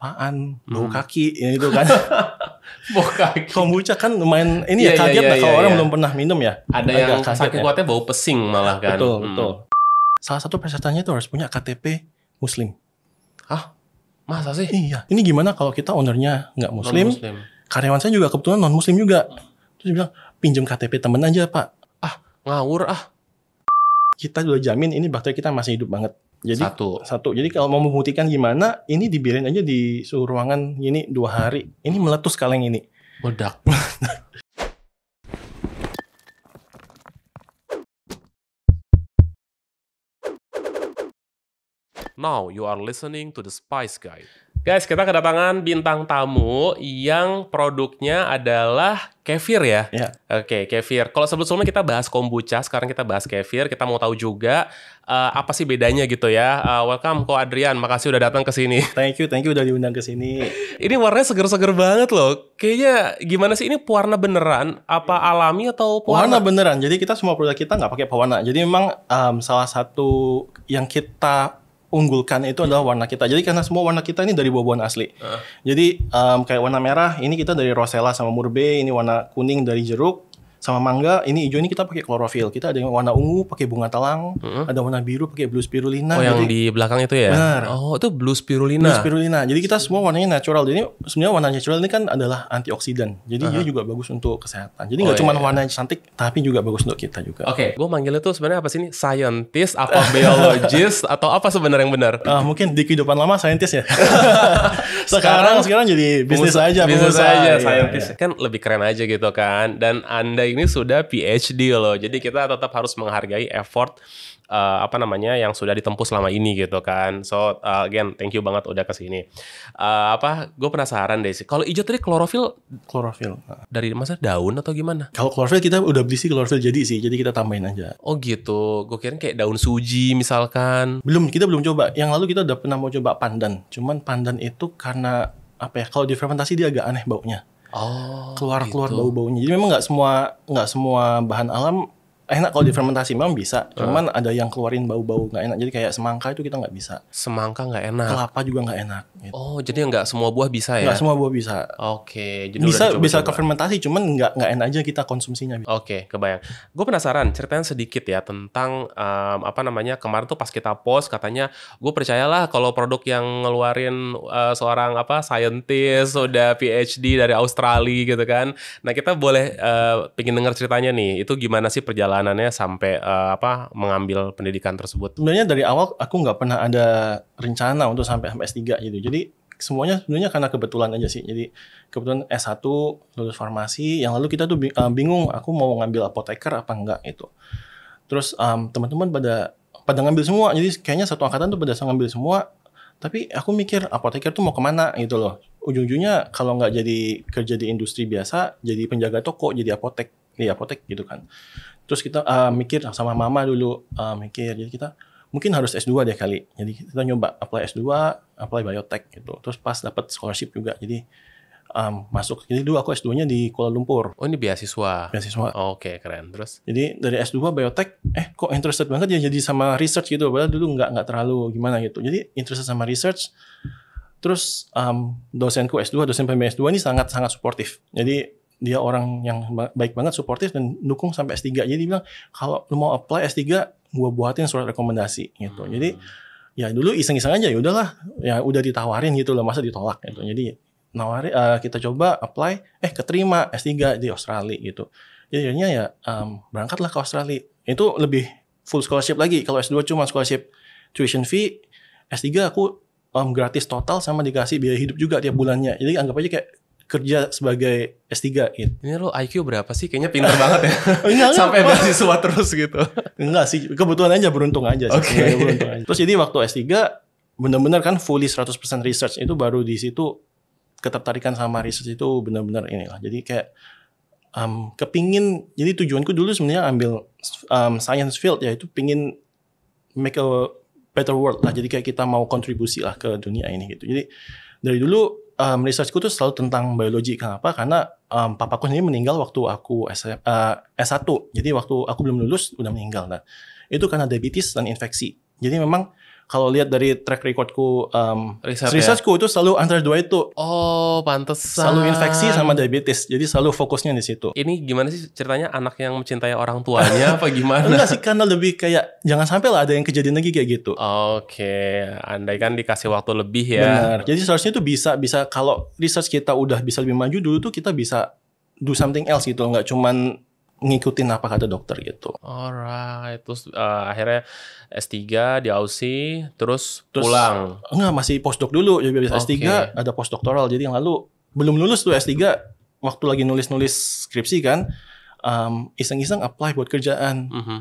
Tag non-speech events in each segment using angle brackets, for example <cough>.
apaan bau hmm. kaki ya itu kan <laughs> bau kaki kombucha kan lumayan ini yeah, ya iya, iya, kaget yeah, yeah, lah kalau yeah, orang yeah. belum pernah minum ya ada yang yang sakit ya. kuatnya bau pesing malah kan betul hmm. betul salah satu pesertanya itu harus punya KTP muslim ah masa sih iya ini gimana kalau kita ownernya nggak muslim, muslim karyawan saya juga kebetulan non muslim juga terus dia bilang pinjam KTP temen aja pak ah ngawur ah kita juga jamin ini bakteri kita masih hidup banget jadi satu. satu. Jadi kalau mau membuktikan gimana? Ini dibiarin aja di suhu ruangan ini dua hari. Ini meletus kaleng ini. Meledak. Now you are listening to the Spice Guide. Guys, kita kedatangan bintang tamu yang produknya adalah kefir ya. Iya. Oke, okay, kefir. Kalau sebelumnya kita bahas kombucha, sekarang kita bahas kefir. Kita mau tahu juga uh, apa sih bedanya gitu ya. Uh, welcome Ko Adrian, makasih udah datang ke sini. <laughs> Thank you, thank you udah diundang ke sini. ini warnanya seger-seger banget loh. Kayaknya gimana sih ini pewarna beneran apa alami atau pewarna? Pewarna beneran. Jadi kita semua produk kita nggak pakai pewarna. Jadi memang um, salah satu yang kita unggulkan itu adalah warna kita. Jadi karena semua warna kita ini dari buah-buahan asli. Uh. Jadi um, kayak warna merah ini kita dari rosella sama murbe, ini warna kuning dari jeruk, sama mangga ini hijau ini kita pakai klorofil kita ada yang warna ungu pakai bunga telang hmm. ada warna biru pakai blue spirulina oh yang jadi, di belakang itu ya benar oh itu blue spirulina blue spirulina jadi kita semua warnanya natural jadi sebenarnya warna natural ini kan adalah antioksidan jadi uh-huh. dia juga bagus untuk kesehatan jadi oh, nggak oh, cuma iya. iya. warna cantik tapi juga bagus untuk kita juga oke okay. gue manggilnya tuh sebenarnya apa sih ini scientist apa <laughs> biologist atau apa sebenarnya yang benar uh, mungkin di kehidupan lama scientist ya <laughs> sekarang sekarang jadi bisnis aja bisnis aja iya, scientist iya. kan lebih keren aja gitu kan dan anda ini sudah PhD loh. Jadi kita tetap harus menghargai effort uh, apa namanya yang sudah ditempuh selama ini gitu kan. So uh, again thank you banget udah kesini. Uh, apa? Gue penasaran deh sih. Kalau hijau tadi klorofil klorofil dari masa daun atau gimana? Kalau klorofil kita udah beli sih klorofil jadi sih. Jadi kita tambahin aja. Oh gitu. Gue kira kayak daun suji misalkan. Belum kita belum coba. Yang lalu kita udah pernah mau coba pandan. Cuman pandan itu karena apa ya kalau difermentasi dia agak aneh baunya Oh, keluar keluar gitu. bau baunya jadi memang nggak semua nggak semua bahan alam enak kalau difermentasi memang bisa eh. cuman uh. ada yang keluarin bau-bau nggak -bau enak jadi kayak semangka itu kita nggak bisa semangka nggak enak kelapa juga nggak enak gitu. oh jadi nggak semua buah bisa ya nggak semua buah bisa oke okay, jadi bisa bisa ke cuman nggak nggak enak aja kita konsumsinya oke okay, kebayang gue penasaran ceritanya sedikit ya tentang um, apa namanya kemarin tuh pas kita post katanya gue percayalah kalau produk yang ngeluarin uh, seorang apa scientist udah PhD dari Australia gitu kan nah kita boleh uh, eh, pengen dengar ceritanya nih itu gimana sih perjalanan perjalanannya sampai uh, apa mengambil pendidikan tersebut? Sebenarnya dari awal aku nggak pernah ada rencana untuk sampai S3 gitu. Jadi semuanya sebenarnya karena kebetulan aja sih. Jadi kebetulan S1 lulus farmasi, yang lalu kita tuh eh, bingung aku mau ngambil apoteker apa enggak itu. Terus um, teman-teman pada pada ngambil semua. Jadi kayaknya satu angkatan tuh pada ngambil semua. Tapi aku mikir apoteker tuh mau kemana gitu loh. Ujung-ujungnya kalau nggak jadi kerja di industri biasa, jadi penjaga toko, jadi apotek, di apotek gitu kan terus kita uh, mikir sama mama dulu uh, mikir jadi kita mungkin harus S2 deh kali jadi kita nyoba apply S2 apply biotech gitu terus pas dapat scholarship juga jadi um, masuk jadi dulu aku S2 nya di Kuala Lumpur oh ini beasiswa beasiswa oh, oke okay, keren terus jadi dari S2 biotech, eh kok interested banget ya jadi sama research gitu padahal dulu nggak nggak terlalu gimana gitu jadi interested sama research terus um, dosenku S2 dosen pembimbing S2 ini sangat sangat suportif jadi dia orang yang baik banget, suportif dan dukung sampai S3. Jadi dia bilang kalau lu mau apply S3, gua buatin surat rekomendasi gitu. Hmm. Jadi ya dulu iseng-iseng aja ya udahlah, ya udah ditawarin gitu loh, masa ditolak gitu. Jadi nawarin, uh, eh, kita coba apply, eh keterima S3 di Australia gitu. Jadi akhirnya ya um, berangkatlah ke Australia. Itu lebih full scholarship lagi. Kalau S2 cuma scholarship tuition fee, S3 aku um, gratis total sama dikasih biaya hidup juga tiap bulannya. Jadi anggap aja kayak kerja sebagai S3 gitu. Ini lo IQ berapa sih? Kayaknya pinter banget ya. <laughs> enggak, Sampai beasiswa terus gitu. Enggak sih, kebetulan aja beruntung aja sih. Okay. Beruntung aja. Terus jadi waktu S3 benar-benar kan fully 100% research itu baru di situ ketertarikan sama research itu benar-benar inilah. Jadi kayak um, kepingin jadi tujuanku dulu sebenarnya ambil um, science field yaitu pingin make a better world lah. Jadi kayak kita mau kontribusi lah ke dunia ini gitu. Jadi dari dulu um, researchku tuh selalu tentang biologi. Kenapa? Karena um, papaku sendiri meninggal waktu aku S, uh, S1. Jadi waktu aku belum lulus udah meninggal. Nah, itu karena diabetes dan infeksi. Jadi memang kalau lihat dari track recordku um, Research, ya? researchku ya? itu selalu antara dua itu oh pantas. selalu infeksi sama diabetes jadi selalu fokusnya di situ ini gimana sih ceritanya anak yang mencintai orang tuanya <laughs> apa gimana enggak sih karena lebih kayak jangan sampai lah ada yang kejadian lagi kayak gitu oke okay. andai kan dikasih waktu lebih ya benar jadi seharusnya itu bisa bisa kalau research kita udah bisa lebih maju dulu tuh kita bisa do something else gitu nggak cuman ngikutin apa kata dokter gitu. Alright, terus uh, akhirnya S3 di Aussie, terus, terus pulang. Enggak, masih postdoc dulu. Jadi habis S3 ada postdoctoral. Jadi yang lalu belum lulus tuh S3, waktu lagi nulis-nulis skripsi kan, iseng iseng-iseng apply buat kerjaan. Mm -hmm.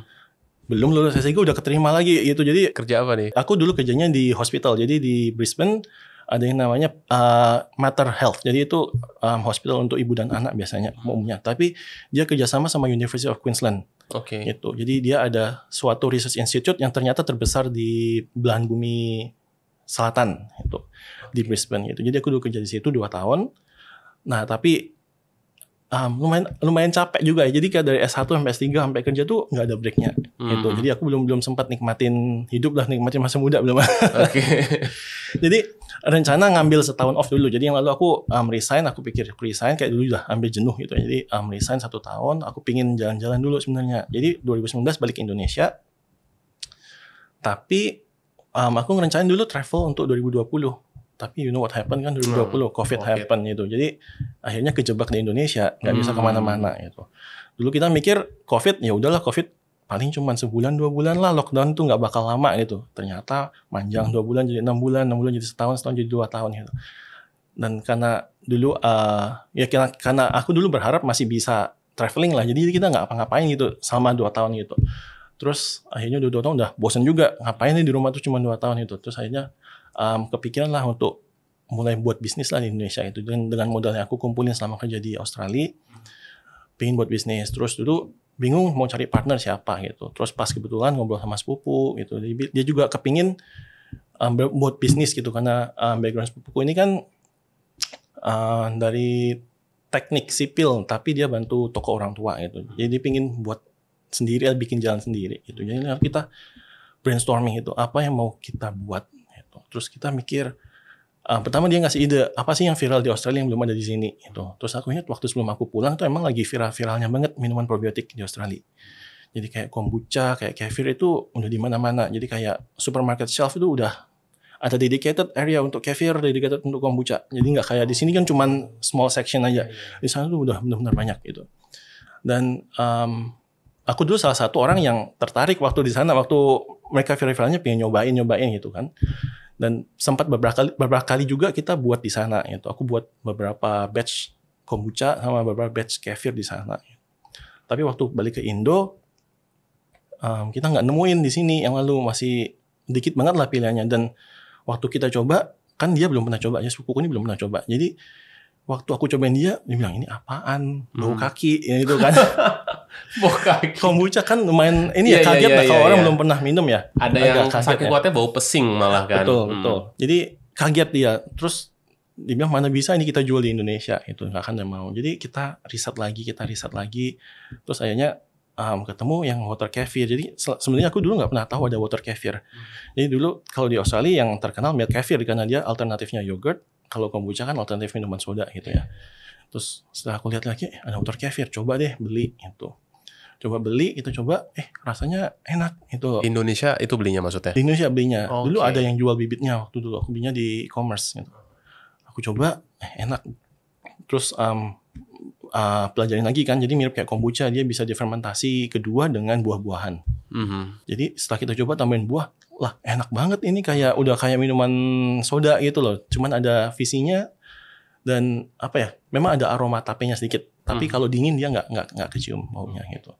Belum lulus S3 udah keterima lagi gitu. Jadi kerja apa nih? Aku dulu kerjanya di hospital. Jadi di Brisbane ada yang namanya uh, Mater Health. Jadi itu um, hospital untuk ibu dan anak biasanya hmm. umumnya. Tapi dia kerjasama sama University of Queensland. Oke. Okay. Gitu. Jadi dia ada suatu research institute yang ternyata terbesar di belahan bumi selatan itu di Brisbane gitu. Jadi aku dulu kerja di situ dua tahun. Nah tapi um, lumayan lumayan capek juga ya. Jadi kayak dari S1 sampai S3 sampai kerja tuh nggak ada breaknya hmm. gitu. Mm-hmm. Jadi aku belum belum sempat nikmatin hidup lah, nikmatin masa muda belum. <laughs> Oke. Okay. Jadi rencana ngambil setahun off dulu. Jadi yang lalu aku um, resign, aku pikir aku resign kayak dulu lah ambil jenuh gitu. Ya. Jadi um, resign satu tahun, aku pingin jalan-jalan dulu sebenarnya. Jadi 2019 balik ke Indonesia. Tapi um, aku ngerencanain dulu travel untuk 2020 tapi you know what happened kan 2020 hmm. COVID okay. happen gitu. Jadi akhirnya kejebak di Indonesia, nggak bisa hmm. kemana-mana gitu. Dulu kita mikir COVID ya udahlah COVID paling cuma sebulan dua bulan lah lockdown tuh nggak bakal lama gitu. Ternyata panjang dua bulan jadi enam bulan, enam bulan jadi setahun, setahun jadi dua tahun gitu. Dan karena dulu uh, ya karena, karena aku dulu berharap masih bisa traveling lah, jadi kita nggak apa-ngapain gitu sama dua tahun gitu. Terus akhirnya dua tahun udah bosen juga ngapain nih di rumah tuh cuma dua tahun gitu Terus akhirnya um, kepikiran lah untuk mulai buat bisnis lah di Indonesia itu dengan, dengan modal yang aku kumpulin selama kerja di Australia pingin buat bisnis terus dulu bingung mau cari partner siapa gitu terus pas kebetulan ngobrol sama sepupu gitu dia juga kepingin um, buat bisnis gitu karena um, background sepupuku ini kan uh, dari teknik sipil tapi dia bantu toko orang tua gitu jadi pingin buat sendiri bikin jalan sendiri gitu jadi kita brainstorming itu apa yang mau kita buat Gitu. terus kita mikir uh, pertama dia ngasih ide apa sih yang viral di Australia yang belum ada di sini itu terus aku ingat waktu sebelum aku pulang tuh emang lagi viral-viralnya banget minuman probiotik di Australia jadi kayak kombucha kayak kefir itu udah di mana-mana jadi kayak supermarket shelf itu udah ada dedicated area untuk kefir, dedicated untuk kombucha. Jadi nggak kayak di sini kan cuman small section aja. Iya, iya. Di sana tuh udah benar-benar banyak gitu. Dan um, aku dulu salah satu orang yang tertarik waktu di sana waktu mereka viral-viralnya pengen nyobain nyobain gitu kan dan sempat beberapa kali beberapa kali juga kita buat di sana gitu aku buat beberapa batch kombucha sama beberapa batch kefir di sana gitu. tapi waktu balik ke Indo um, kita nggak nemuin di sini yang lalu masih dikit banget lah pilihannya dan waktu kita coba kan dia belum pernah coba ya sepupuku ini belum pernah coba jadi waktu aku cobain dia dia bilang ini apaan bau hmm. kaki ya gitu kan <laughs> <laughs> bau kaki. Kombucha kan lumayan ini ya, ya kaget yeah, iya, yeah, kalau yeah, orang iya. belum pernah minum ya. Ada Agak yang sakit ya. kuatnya bau pesing malah kan. Betul, hmm. betul. Jadi kaget dia. Terus dibilang mana bisa ini kita jual di Indonesia itu nggak akan mau. Jadi kita riset lagi, kita riset lagi. Terus akhirnya um, ketemu yang water kefir. Jadi sebenarnya aku dulu nggak pernah tahu ada water kefir. Hmm. Jadi dulu kalau di Australia yang terkenal milk kefir karena dia alternatifnya yogurt. Kalau kombucha kan alternatif minuman soda gitu ya. Terus setelah aku lihat lagi eh, ada water kefir, coba deh beli gitu coba beli itu coba eh rasanya enak itu Indonesia itu belinya maksudnya di Indonesia belinya okay. dulu ada yang jual bibitnya waktu dulu aku belinya di e-commerce gitu aku coba eh, enak terus um, uh, pelajarin lagi kan jadi mirip kayak kombucha dia bisa difermentasi kedua dengan buah-buahan mm -hmm. jadi setelah kita coba tambahin buah lah enak banget ini kayak udah kayak minuman soda gitu loh cuman ada visinya dan apa ya memang ada aroma tapenya sedikit tapi hmm. kalau dingin dia nggak nggak nggak kecium baunya gitu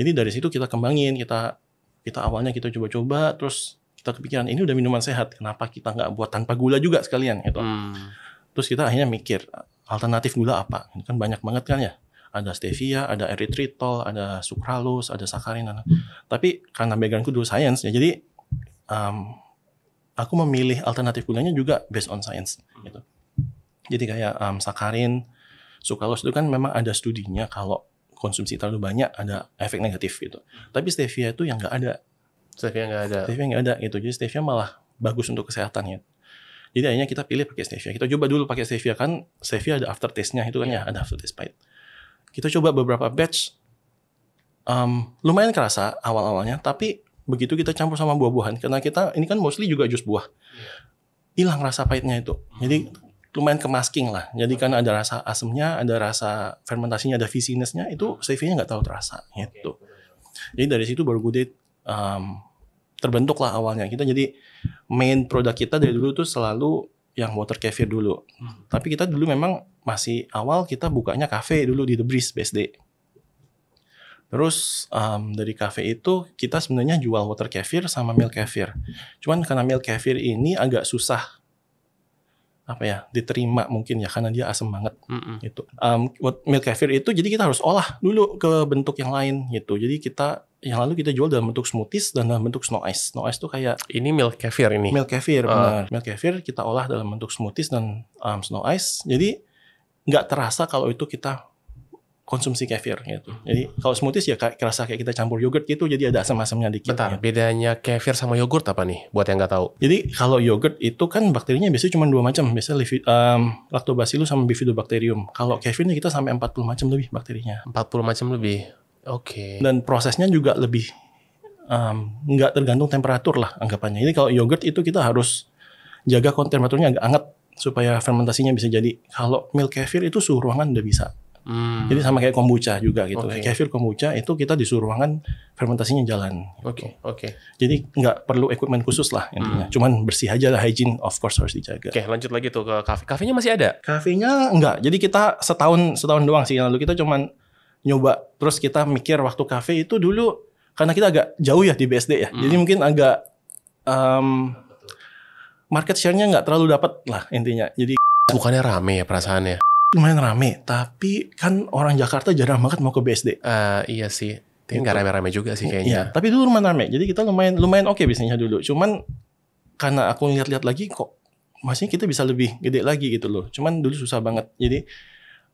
jadi dari situ kita kembangin, kita kita awalnya kita coba-coba, terus kita kepikiran ini udah minuman sehat, kenapa kita nggak buat tanpa gula juga sekalian gitu. Hmm. Terus kita akhirnya mikir alternatif gula apa? Kan banyak banget kan ya. Ada stevia, ada erythritol, ada sukralos, ada sakarin. Hmm. Tapi karena backgroundku dulu science ya, jadi um, aku memilih alternatif gulanya juga based on science hmm. gitu. Jadi kayak um, sakarin, sukralos itu kan memang ada studinya kalau konsumsi terlalu banyak ada efek negatif gitu. Tapi stevia itu yang nggak ada. Stevia nggak ada. Stevia nggak ada gitu. Jadi stevia malah bagus untuk kesehatan ya. Jadi akhirnya kita pilih pakai stevia. Kita coba dulu pakai stevia kan stevia ada after taste nya itu kan ya iya. ada aftertaste pahit. Kita coba beberapa batch um, lumayan kerasa awal-awalnya tapi begitu kita campur sama buah-buahan karena kita ini kan mostly juga jus buah. Iya. Hilang rasa pahitnya itu. Jadi hmm lumayan ke masking lah. Jadi karena ada rasa asemnya, ada rasa fermentasinya, ada fizzinessnya itu cv nya nggak tahu terasa gitu. Jadi dari situ baru gue um, terbentuk lah awalnya. Kita jadi main produk kita dari dulu tuh selalu yang water kefir dulu. Hmm. Tapi kita dulu memang masih awal kita bukanya cafe dulu di The Breeze BSD. Terus um, dari cafe itu kita sebenarnya jual water kefir sama milk kefir. Cuman karena milk kefir ini agak susah apa ya diterima mungkin ya karena dia asem banget mm-hmm. itu Um, milk kefir itu jadi kita harus olah dulu ke bentuk yang lain gitu. Jadi kita yang lalu kita jual dalam bentuk smoothies dan dalam bentuk snow ice. Snow ice tuh kayak ini milk kefir ini. Milk kefir uh. benar. Milk kefir kita olah dalam bentuk smoothies dan um, snow ice. Jadi nggak terasa kalau itu kita konsumsi kefir gitu. Jadi kalau smoothies ya kayak kerasa kayak kita campur yogurt gitu, jadi ada asam-asamnya dikit. Bentar, gitu. bedanya kefir sama yogurt apa nih? Buat yang nggak tahu. Jadi kalau yogurt itu kan bakterinya biasanya cuma dua macam, biasanya um, lactobacillus sama bifidobacterium. Kalau kefirnya kita sampai 40 macam lebih bakterinya. 40 macam lebih. Oke. Okay. Dan prosesnya juga lebih nggak um, tergantung temperatur lah anggapannya. Ini kalau yogurt itu kita harus jaga temperaturnya agak hangat supaya fermentasinya bisa jadi. Kalau milk kefir itu suhu ruangan udah bisa. Hmm. Jadi sama kayak kombucha juga gitu. Okay. Kefir kombucha itu kita disuruh ruangan fermentasinya jalan. Gitu. Oke, Okay. oke. Okay. Jadi nggak perlu equipment khusus lah intinya. Hmm. Cuman bersih aja lah hygiene of course harus dijaga. Oke, okay, lanjut lagi tuh ke kafe. Kafenya masih ada? Kafenya nggak. Jadi kita setahun setahun doang sih. Lalu kita cuman nyoba terus kita mikir waktu kafe itu dulu karena kita agak jauh ya di BSD ya. Hmm. Jadi mungkin agak um, market share nggak terlalu dapat lah intinya. Jadi bukannya rame ya perasaannya? lumayan rame, tapi kan orang Jakarta jarang banget mau ke BSD. Uh, eh, iya sih. Tapi iya. gak rame-rame juga sih iya, kayaknya. Iya, tapi dulu lumayan rame. Jadi kita lumayan lumayan oke okay bisnisnya dulu. Cuman karena aku lihat-lihat lagi kok masih kita bisa lebih gede lagi gitu loh. Cuman dulu susah banget. Jadi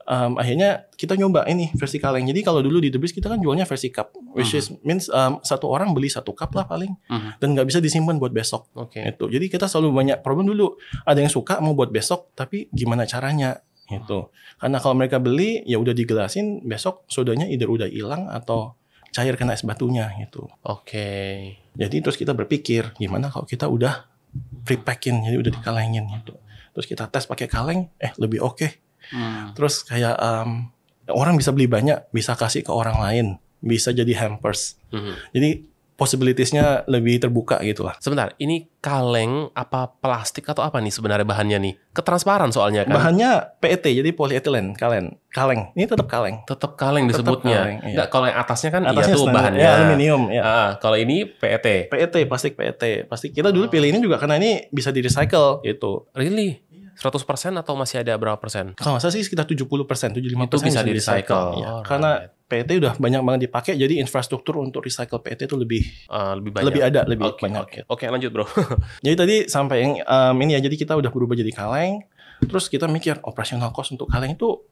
um, akhirnya kita nyoba ini versi kaleng. Jadi kalau dulu di The Beast kita kan jualnya versi cup, which is mhm. means um, satu orang beli satu cup lah paling mhm. dan nggak bisa disimpan buat besok. Okay. Itu. Jadi kita selalu banyak problem dulu. Ada yang suka mau buat besok, tapi gimana caranya? Itu. Karena kalau mereka beli ya udah digelasin besok sodanya either udah hilang atau cair kena es batunya gitu. Oke. Okay. Jadi terus kita berpikir gimana kalau kita udah prepackin jadi udah dikalengin gitu. Terus kita tes pakai kaleng, eh lebih oke. Okay. Hmm. Terus kayak um, orang bisa beli banyak, bisa kasih ke orang lain, bisa jadi hampers. Hmm. Jadi possibilitiesnya lebih terbuka gitu lah. Sebentar, ini kaleng apa plastik atau apa nih sebenarnya bahannya nih? Ketransparan soalnya kan. Bahannya PET jadi polyethylene kaleng. Kaleng. Ini tetap kaleng. Tetap kaleng disebutnya. Tetap kaleng, iya. Nggak, kalau yang atasnya kan atasnya iya bahannya. Ya, aluminium ya. Ah, kalau ini PET. PET plastik PET. Plastik kita dulu pilih ini juga karena ini bisa di recycle gitu. Really? 100% atau masih ada berapa persen? Kalau nggak salah sih sekitar 70 persen, 75 persen bisa di recycle. Ya, oh, right. PET udah banyak banget dipakai jadi infrastruktur untuk recycle PET itu lebih uh, lebih banyak lebih ada lebih okay, banyak oke okay. okay, lanjut bro <laughs> jadi tadi sampai yang um, ini ya jadi kita udah berubah jadi kaleng terus kita mikir operasional cost untuk kaleng itu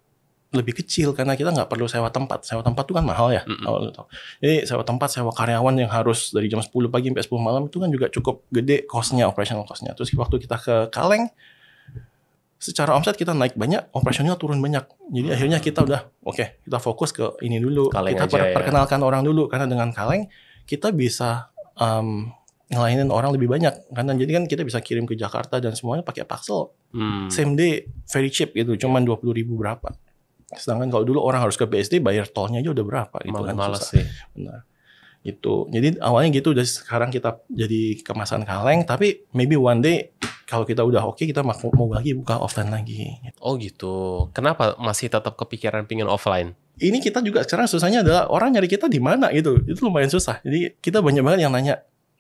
lebih kecil karena kita nggak perlu sewa tempat. Sewa tempat itu kan mahal ya. Mm -hmm. Jadi sewa tempat, sewa karyawan yang harus dari jam 10 pagi sampai 10 malam itu kan juga cukup gede costnya, operational costnya. Terus waktu kita ke Kaleng, secara omset kita naik banyak, operasional turun banyak. Jadi hmm. akhirnya kita udah oke, okay, kita fokus ke ini dulu. Kaleng kita per ya. perkenalkan orang dulu karena dengan kaleng kita bisa um, ngelainin orang lebih banyak karena jadi kan kita bisa kirim ke Jakarta dan semuanya pakai parcel. Hmm. Same day, very cheap gitu, cuman dua puluh ribu berapa. Sedangkan kalau dulu orang harus ke BSD bayar tolnya aja udah berapa gitu Malah kan. Malas sih. Benar gitu. Jadi awalnya gitu udah sekarang kita jadi kemasan kaleng tapi maybe one day kalau kita udah oke okay, kita mau, mau lagi buka offline lagi. Gitu. Oh gitu. Kenapa masih tetap kepikiran pingin offline? Ini kita juga sekarang susahnya adalah orang nyari kita di mana gitu. Itu lumayan susah. Jadi kita banyak banget yang nanya,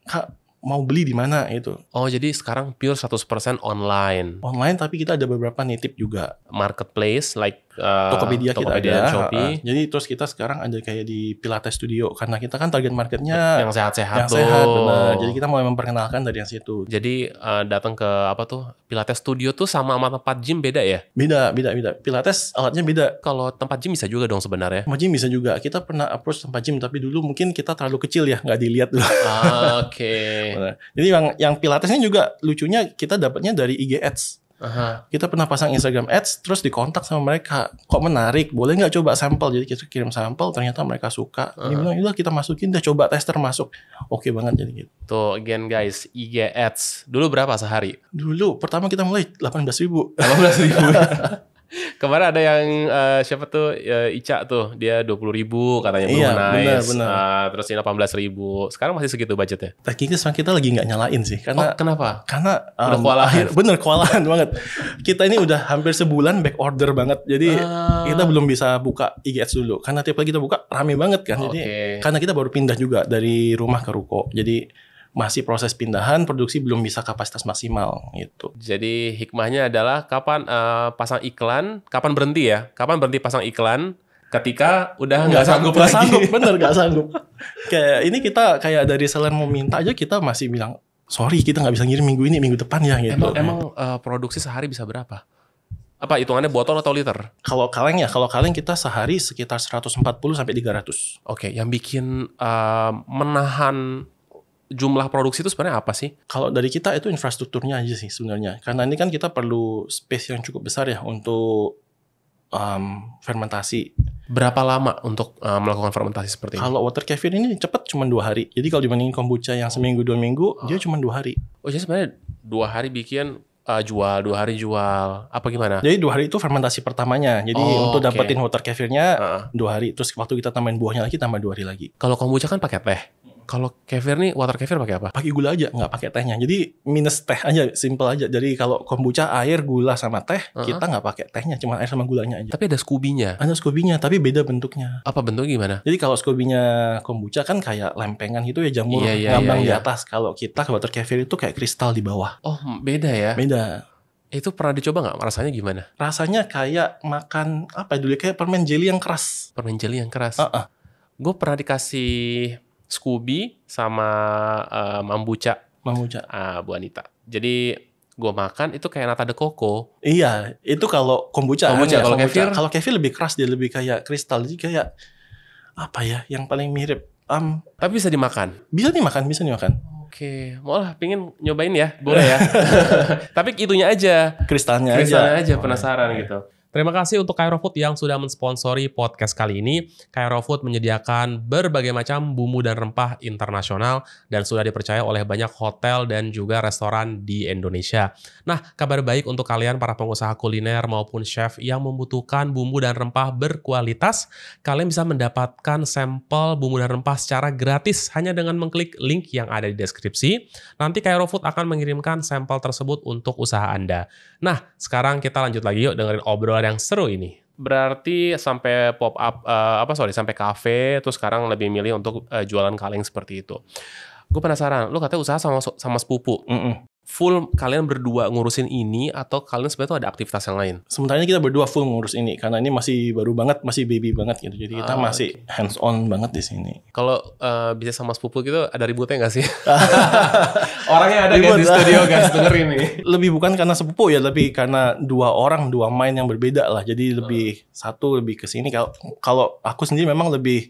"Kak, mau beli di mana itu? Oh, jadi sekarang pure 100% online. Online tapi kita ada beberapa nitip juga. Marketplace like uh, Tokopedia, Tokopedia kita ada. Shopee. Uh, jadi terus kita sekarang ada kayak di Pilates Studio karena kita kan target marketnya yang sehat-sehat tuh. sehat benar. Jadi kita mulai memperkenalkan dari yang situ. Jadi uh, datang ke apa tuh Pilates Studio tuh sama sama tempat gym beda ya? Beda, beda, beda. Pilates alatnya beda. Kalau tempat gym bisa juga dong sebenarnya. Tempat gym bisa juga. Kita pernah approach tempat gym tapi dulu mungkin kita terlalu kecil ya, nggak dilihat dulu. Ah, Oke. Okay. <laughs> Okay. Iya. Jadi yang yang Pilatesnya juga lucunya kita dapatnya dari IG Ads. Aha. Kita pernah pasang Instagram ads, terus dikontak sama mereka. Kok menarik? Boleh nggak coba sampel? Jadi kita kirim sampel, ternyata mereka suka. Ini Dia bilang, udah kita masukin, udah coba tester masuk. Oke okay banget jadi gitu. Tuh, again guys, IG ads. Dulu berapa sehari? Dulu, pertama kita mulai 18 ribu. 18 ribu. <laughs> Kemarin ada yang uh, siapa tuh uh, Ica tuh dia dua puluh ribu katanya belum iya, benar, eh, benar. Uh, terus ini delapan belas ribu. Sekarang masih segitu budgetnya. Tekniknya sekarang kita lagi nggak nyalain sih karena oh, kenapa? Karena um, udah kewalahan. Bener kewalahan <laughs> banget. Kita ini udah hampir sebulan back order banget. Jadi uh, kita belum bisa buka IG Ads dulu karena tiap kali kita buka rame banget kan. jadi okay. karena kita baru pindah juga dari rumah ke ruko. Jadi masih proses pindahan, produksi belum bisa kapasitas maksimal gitu. Jadi hikmahnya adalah kapan uh, pasang iklan, kapan berhenti ya? Kapan berhenti pasang iklan? Ketika udah nggak sanggup, nggak sanggup, bener nggak sanggup. <laughs> kayak ini kita kayak dari seller mau minta aja kita masih bilang sorry kita nggak bisa ngirim minggu ini minggu depan ya gitu. Emang, emang uh, produksi sehari bisa berapa? apa hitungannya botol atau liter? Kalau kaleng ya, kalau kaleng kita sehari sekitar 140 sampai 300. Oke, okay, yang bikin uh, menahan jumlah produksi itu sebenarnya apa sih? Kalau dari kita itu infrastrukturnya aja sih sebenarnya. Karena ini kan kita perlu space yang cukup besar ya untuk um, fermentasi. Berapa lama untuk uh, melakukan fermentasi seperti ini? Kalau water kefir ini cepat cuma dua hari. Jadi kalau dibandingin kombucha yang seminggu dua minggu, oh. dia cuma dua hari. Oh jadi sebenarnya dua hari bikin uh, jual dua hari jual apa gimana? Jadi dua hari itu fermentasi pertamanya. Jadi oh, untuk dapetin water kefirnya -uh. dua hari. Terus waktu kita tambahin buahnya lagi tambah dua hari lagi. Kalau kombucha kan pakai teh kalau kefir nih water kefir pakai apa? Pakai gula aja, nggak pakai tehnya. Jadi minus teh aja, simple aja. Jadi kalau kombucha air, gula sama teh, uh -huh. kita nggak pakai tehnya, cuma air sama gulanya aja. Tapi ada skubinya. Ada skubinya, tapi beda bentuknya. Apa bentuk gimana? Jadi kalau skubinya kombucha kan kayak lempengan gitu ya jamur iya, iya, ngambang iya, iya. di atas. Kalau kita water kefir itu kayak kristal di bawah. Oh, beda ya? Beda. Itu pernah dicoba nggak? Rasanya gimana? Rasanya kayak makan apa ya, dulu kayak permen jelly yang keras. Permen jelly yang keras. Uh -uh. Gue pernah dikasih Scooby sama uh, Mambuca. Mambuca. Ah, uh, Bu Anita. Jadi gue makan itu kayak nata de coco. Iya, itu kalau kombucha. Kombucha iya, kalau kefir. Kalau kefir lebih keras dia lebih kayak kristal jadi kayak apa ya yang paling mirip. Um, tapi bisa dimakan. Bisa dimakan, bisa dimakan. Oke, malah pingin nyobain ya, boleh ya. <laughs> tapi itunya aja, kristalnya, kristalnya aja, aja penasaran oh, gitu. Terima kasih untuk Cairo Food yang sudah mensponsori podcast kali ini. Cairo Food menyediakan berbagai macam bumbu dan rempah internasional dan sudah dipercaya oleh banyak hotel dan juga restoran di Indonesia. Nah, kabar baik untuk kalian para pengusaha kuliner maupun chef yang membutuhkan bumbu dan rempah berkualitas, kalian bisa mendapatkan sampel bumbu dan rempah secara gratis hanya dengan mengklik link yang ada di deskripsi. Nanti Cairo Food akan mengirimkan sampel tersebut untuk usaha Anda. Nah, sekarang kita lanjut lagi yuk dengerin obrolan kabar yang seru ini. Berarti sampai pop up uh, apa sorry sampai kafe terus sekarang lebih milih untuk uh, jualan kaleng seperti itu. Gue penasaran, lu katanya usaha sama sama sepupu. Mm -mm full kalian berdua ngurusin ini atau kalian sebenarnya tuh ada aktivitas yang lain? Sementara ini kita berdua full ngurus ini karena ini masih baru banget, masih baby banget gitu. Jadi kita ah, masih okay. hands on banget di sini. Kalau uh, bisa sama sepupu gitu ada ributnya nggak sih? <laughs> Orangnya ada kan Ribut di studio guys denger ini? <laughs> Lebih bukan karena sepupu ya, tapi karena dua orang, dua main yang berbeda lah. Jadi lebih ah. satu lebih ke sini kalau kalau aku sendiri memang lebih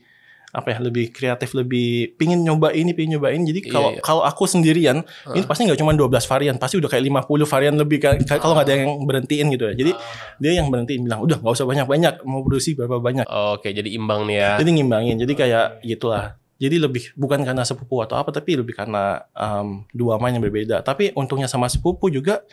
apa ya lebih kreatif lebih pingin nyoba ini pingin nyoba ini jadi iya, kalau yeah, yeah. kalau aku sendirian uh. ini pasti nggak cuma 12 varian pasti udah kayak 50 varian lebih kayak uh. kalau nggak ada yang berhentiin gitu ya jadi uh. dia yang berhentiin bilang udah nggak usah banyak banyak mau produksi berapa banyak oke okay. jadi imbang nih ya jadi ngimbangin jadi kayak gitulah jadi lebih bukan karena sepupu atau apa tapi lebih karena um, dua main yang berbeda tapi untungnya sama sepupu juga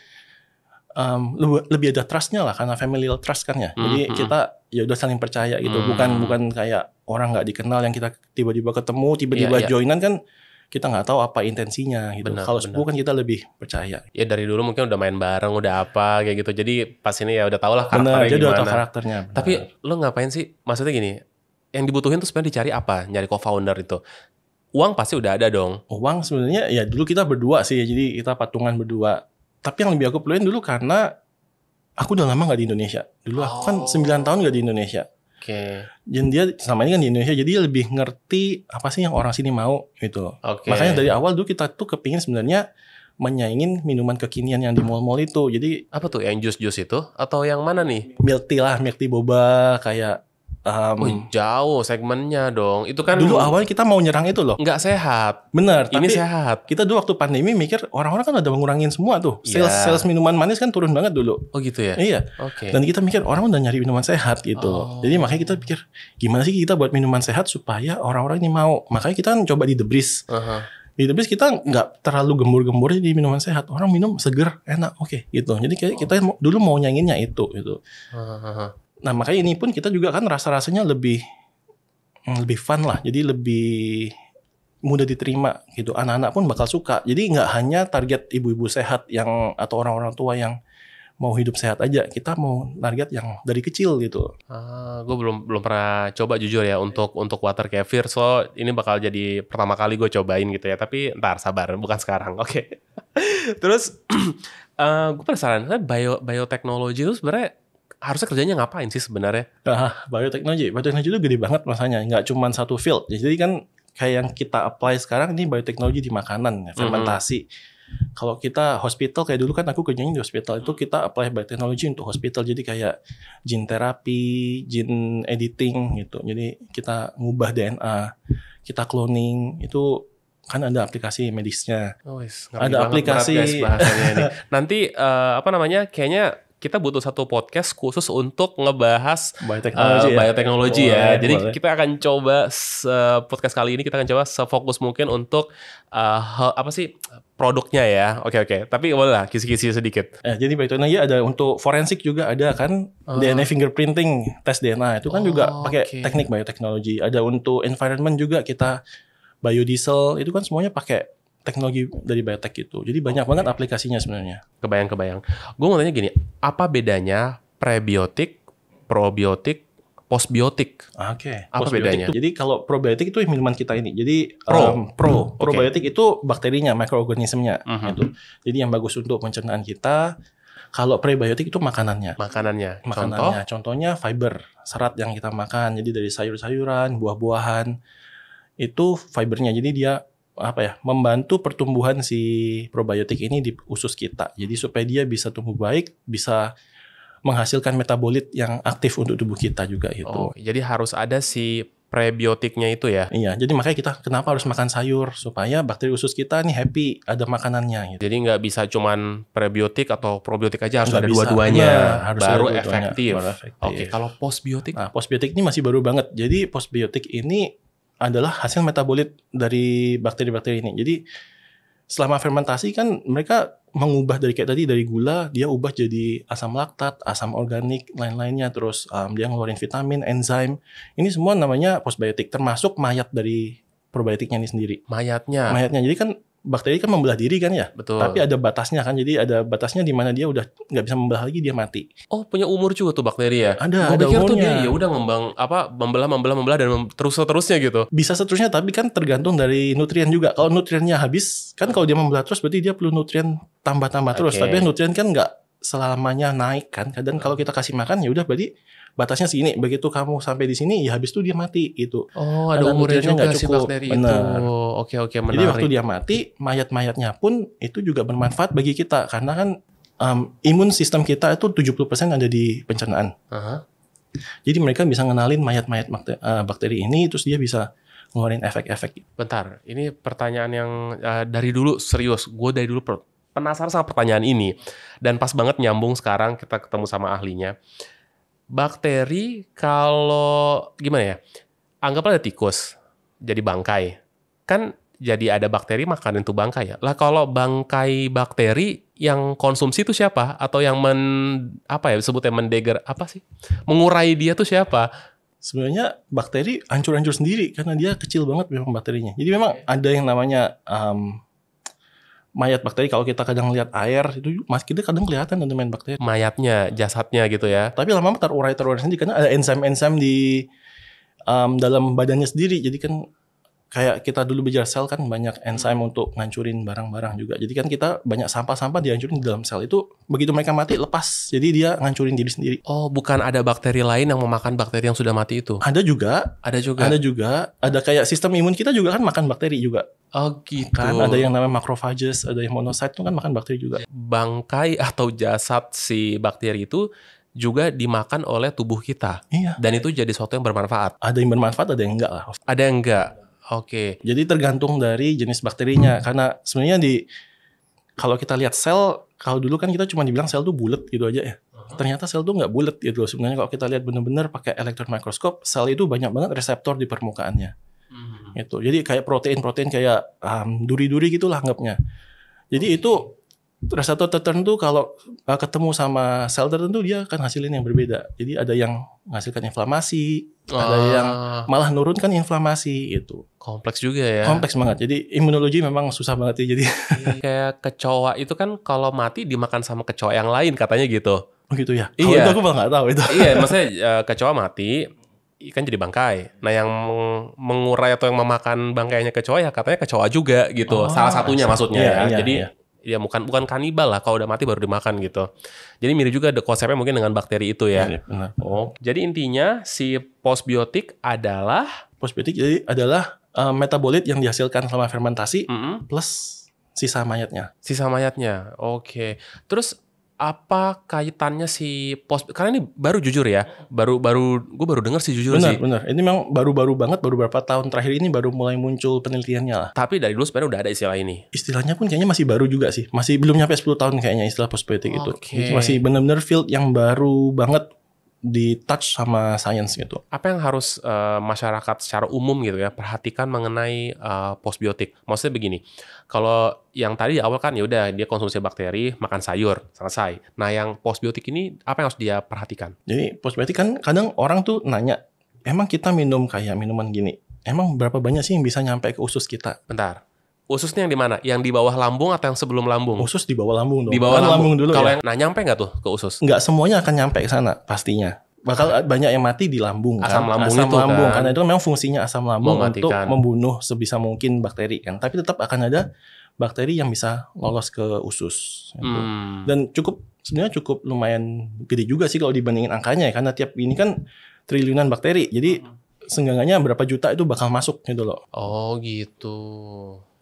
um, lebih, ada trustnya lah karena familial trust kan ya. Mm -hmm. Jadi hmm. kita ya udah saling percaya gitu. Mm -hmm. Bukan bukan kayak orang nggak dikenal yang kita tiba-tiba ketemu, tiba-tiba yeah, yeah. joinan kan kita nggak tahu apa intensinya gitu. Kalau sepupu kan kita lebih percaya. Ya dari dulu mungkin udah main bareng, udah apa kayak gitu. Jadi pas ini ya udah tau lah karakternya bener, gimana. Udah tahu karakternya. Bener. Tapi lo ngapain sih? Maksudnya gini, yang dibutuhin tuh sebenarnya dicari apa? Nyari co-founder itu uang pasti udah ada dong. Uang sebenarnya ya dulu kita berdua sih, jadi kita patungan berdua tapi yang lebih aku perluin dulu karena aku udah lama nggak di Indonesia. Dulu aku kan 9 tahun nggak di Indonesia. Oke. Okay. Dan dia selama ini kan di Indonesia, jadi lebih ngerti apa sih yang orang sini mau gitu. Okay. Makanya dari awal dulu kita tuh kepingin sebenarnya menyaingin minuman kekinian yang di mall-mall itu. Jadi apa tuh yang jus-jus itu atau yang mana nih? Milk tea lah, milk tea boba kayak Um, oh, jauh segmennya dong. Itu kan dulu awal kita mau nyerang itu loh. Nggak sehat. Bener. Ini sehat. Kita dulu waktu pandemi mikir orang-orang kan udah mengurangin semua tuh. Yeah. Sales sales minuman manis kan turun banget dulu. Oh gitu ya. Iya. Oke. Okay. Dan kita mikir orang udah nyari minuman sehat gitu. Oh. Jadi makanya kita pikir gimana sih kita buat minuman sehat supaya orang-orang ini mau. Makanya kita kan coba di The Breeze. Uh -huh di The Beast kita nggak terlalu gembur-gembur di minuman sehat orang minum seger enak oke okay, gitu jadi kayak kita dulu mau nyanginnya itu gitu uh, huh uh-huh. Nah makanya ini pun kita juga kan rasa-rasanya lebih hmm, lebih fun lah. Jadi lebih mudah diterima gitu. Anak-anak pun bakal suka. Jadi nggak hanya target ibu-ibu sehat yang atau orang-orang tua yang mau hidup sehat aja. Kita mau target yang dari kecil gitu. Ah, gue belum belum pernah coba jujur ya untuk untuk water kefir. So ini bakal jadi pertama kali gue cobain gitu ya. Tapi ntar sabar, bukan sekarang. Oke. Okay. <laughs> Terus uh, <clears throat> eh, gue penasaran, bio bioteknologi itu sebenarnya harusnya kerjanya ngapain sih sebenarnya? Nah, bioteknologi, bioteknologi itu gede banget masanya, nggak cuma satu field. Jadi kan kayak yang kita apply sekarang ini bioteknologi di makanan, ya, fermentasi. Mm -hmm. Kalau kita hospital kayak dulu kan aku kerjanya di hospital itu kita apply bioteknologi untuk hospital jadi kayak gene terapi, gene editing gitu. Jadi kita ngubah DNA, kita cloning itu kan ada aplikasi medisnya. Oh, ada aplikasi. Banget, guys, bahasanya ini. <laughs> Nanti uh, apa namanya? Kayaknya kita butuh satu podcast khusus untuk ngebahas bioteknologi uh, ya. Bioteknologi ya. boleh, ya. Jadi kita akan coba se podcast kali ini kita akan coba sefokus mungkin untuk uh, apa sih produknya ya. Oke okay, oke. Okay. Tapi boleh kisi-kisi sedikit. Eh, jadi bioteknologi nah, iya, ada untuk forensik juga ada kan uh. Ah. DNA fingerprinting, tes DNA itu kan oh, juga pakai okay. teknik bioteknologi. Ada untuk environment juga kita biodiesel itu kan semuanya pakai teknologi dari biotech itu. Jadi banyak okay. banget aplikasinya sebenarnya. Kebayang kebayang. Gue mau tanya gini, apa bedanya prebiotik, probiotik, postbiotik? Oke. Okay. Apa postbiotik bedanya? Itu, jadi kalau probiotik itu minuman kita ini. Jadi pro, um, pro, okay. probiotik itu bakterinya, mikroorganismenya uh mhm. -huh. itu. Jadi yang bagus untuk pencernaan kita. Kalau prebiotik itu makanannya. Makanannya. Makanannya. Contoh? Contohnya fiber, serat yang kita makan. Jadi dari sayur-sayuran, buah-buahan itu fibernya. Jadi dia apa ya membantu pertumbuhan si probiotik ini di usus kita. Jadi supaya dia bisa tumbuh baik, bisa menghasilkan metabolit yang aktif untuk tubuh kita juga itu Oh, jadi harus ada si prebiotiknya itu ya. Iya, jadi makanya kita kenapa harus makan sayur supaya bakteri usus kita nih happy ada makanannya. Gitu. Jadi nggak bisa cuman prebiotik atau probiotik aja harus ada dua-duanya nah, baru, efektif. baru efektif. Oke, okay, kalau postbiotik? Nah, postbiotik ini masih baru banget. Jadi postbiotik ini adalah hasil metabolit dari bakteri-bakteri ini. Jadi selama fermentasi kan mereka mengubah dari kayak tadi dari gula dia ubah jadi asam laktat, asam organik, lain-lainnya terus um, dia ngeluarin vitamin, enzim. Ini semua namanya postbiotik termasuk mayat dari probiotiknya ini sendiri. Mayatnya. Mayatnya. Jadi kan bakteri kan membelah diri kan ya. Betul. Tapi ada batasnya kan. Jadi ada batasnya di mana dia udah nggak bisa membelah lagi dia mati. Oh, punya umur juga tuh bakteri ya? Ada, Gua ada pikir umurnya. tuh dia ya udah membang apa membelah membelah membelah dan terus terusnya gitu. Bisa seterusnya tapi kan tergantung dari nutrien juga. Kalau nutriennya habis, kan kalau dia membelah terus berarti dia perlu nutrien tambah-tambah okay. terus. Tapi nutrien kan nggak selamanya naik kan. Kadang kalau kita kasih makan ya udah berarti batasnya segini begitu kamu sampai di sini ya habis itu dia mati gitu oh ada umurnya juga sih cukup. bakteri Bener. itu oke oke menarik jadi waktu dia mati mayat-mayatnya pun itu juga bermanfaat bagi kita karena kan um, imun sistem kita itu 70% ada di pencernaan uh -huh. jadi mereka bisa ngenalin mayat-mayat bakteri, eh, bakteri ini terus dia bisa ngeluarin efek-efek bentar ini pertanyaan yang uh, dari dulu serius gue dari dulu penasaran sama pertanyaan ini dan pas banget nyambung sekarang kita ketemu sama ahlinya bakteri kalau gimana ya? Anggaplah ada tikus jadi bangkai. Kan jadi ada bakteri makanan tuh bangkai ya. Lah kalau bangkai bakteri yang konsumsi itu siapa atau yang men apa ya disebutnya mendeger apa sih? Mengurai dia tuh siapa? Sebenarnya bakteri hancur-hancur sendiri karena dia kecil banget memang bakterinya. Jadi memang ada yang namanya um, mayat bakteri kalau kita kadang lihat air itu mas kita kadang kelihatan nanti main bakteri mayatnya jasadnya gitu ya tapi lama-lama terurai terurai sendiri karena ada enzim-enzim di um, dalam badannya sendiri jadi kan kayak kita dulu belajar sel kan banyak enzim untuk ngancurin barang-barang juga jadi kan kita banyak sampah-sampah dihancurin di dalam sel itu begitu mereka mati lepas jadi dia ngancurin diri sendiri oh bukan ada bakteri lain yang memakan bakteri yang sudah mati itu ada juga ada juga ada juga ada kayak sistem imun kita juga kan makan bakteri juga Oh gitu. Kan ada yang namanya makrofages, ada yang monosite itu kan makan bakteri juga. Bangkai atau jasad si bakteri itu juga dimakan oleh tubuh kita. Iya. Dan itu jadi sesuatu yang bermanfaat. Ada yang bermanfaat, ada yang enggak lah. Ada yang enggak. Oke. Okay. Jadi tergantung dari jenis bakterinya karena sebenarnya di kalau kita lihat sel, kalau dulu kan kita cuma dibilang sel tuh bulat gitu aja ya. Uh-huh. Ternyata sel tuh nggak bulat gitu loh. Sebenarnya kalau kita lihat benar-benar pakai elektron mikroskop, sel itu banyak banget reseptor di permukaannya. Hmm. Itu. Jadi kayak protein-protein kayak duri ah, duri-duri gitulah anggapnya. Jadi itu reseptor tertentu kalau ah, ketemu sama sel tertentu dia akan hasilin yang berbeda. Jadi ada yang menghasilkan inflamasi, ah. ada yang malah nurunkan inflamasi itu. Kompleks juga ya. Kompleks banget. Jadi imunologi memang susah banget ya jadi. Iya. <laughs> Kayak kecoa itu kan kalau mati dimakan sama kecoa yang lain katanya gitu. Oh gitu ya. Kalau iya. Oh, itu aku malah nggak tahu itu. iya, <laughs> maksudnya eh, kecoa mati ikan jadi bangkai. Nah yang mengurai atau yang memakan bangkainya kecoa ya katanya kecoa juga gitu. Oh, Salah satunya iya, maksudnya iya, ya. Iya, jadi iya. ya bukan bukan kanibal lah. Kalau udah mati baru dimakan gitu. Jadi mirip juga konsepnya mungkin dengan bakteri itu ya. Iya, oh. Jadi intinya si postbiotik adalah postbiotik jadi adalah uh, metabolit yang dihasilkan selama fermentasi mm -hmm. plus sisa mayatnya. Sisa mayatnya, oke. Okay. Terus apa kaitannya si pos karena ini baru jujur ya baru baru gue baru dengar sih jujur benar, sih benar ini memang baru-baru banget baru berapa tahun terakhir ini baru mulai muncul penelitiannya lah tapi dari dulu sebenarnya udah ada istilah ini istilahnya pun kayaknya masih baru juga sih masih belum nyampe 10 tahun kayaknya istilah postpolitik okay. itu masih benar-benar field yang baru banget di touch sama science gitu. Apa yang harus uh, masyarakat secara umum gitu ya perhatikan mengenai uh, postbiotik? Maksudnya begini, kalau yang tadi di awal kan ya udah dia konsumsi bakteri, makan sayur, selesai. Nah yang postbiotik ini apa yang harus dia perhatikan? Jadi postbiotik kan kadang orang tuh nanya, emang kita minum kayak minuman gini, emang berapa banyak sih yang bisa nyampe ke usus kita? Bentar, Ususnya yang di mana? Yang di bawah lambung atau yang sebelum lambung? Usus di bawah lambung dong. Di bawah kan lambung, lambung dulu. Kalau ya? yang nah nyampe nggak tuh ke usus? Nggak semuanya akan nyampe ke sana pastinya. Bakal banyak yang mati di lambung kan. Asam lambung asam itu lambung, kan. Karena itu memang fungsinya asam lambung Mematikan. untuk membunuh sebisa mungkin bakteri kan. Tapi tetap akan ada bakteri yang bisa lolos ke usus. Gitu. Hmm. Dan cukup sebenarnya cukup lumayan gede juga sih kalau dibandingin angkanya ya. Karena tiap ini kan triliunan bakteri. Jadi hmm. senggangannya berapa juta itu bakal masuk gitu loh. Oh gitu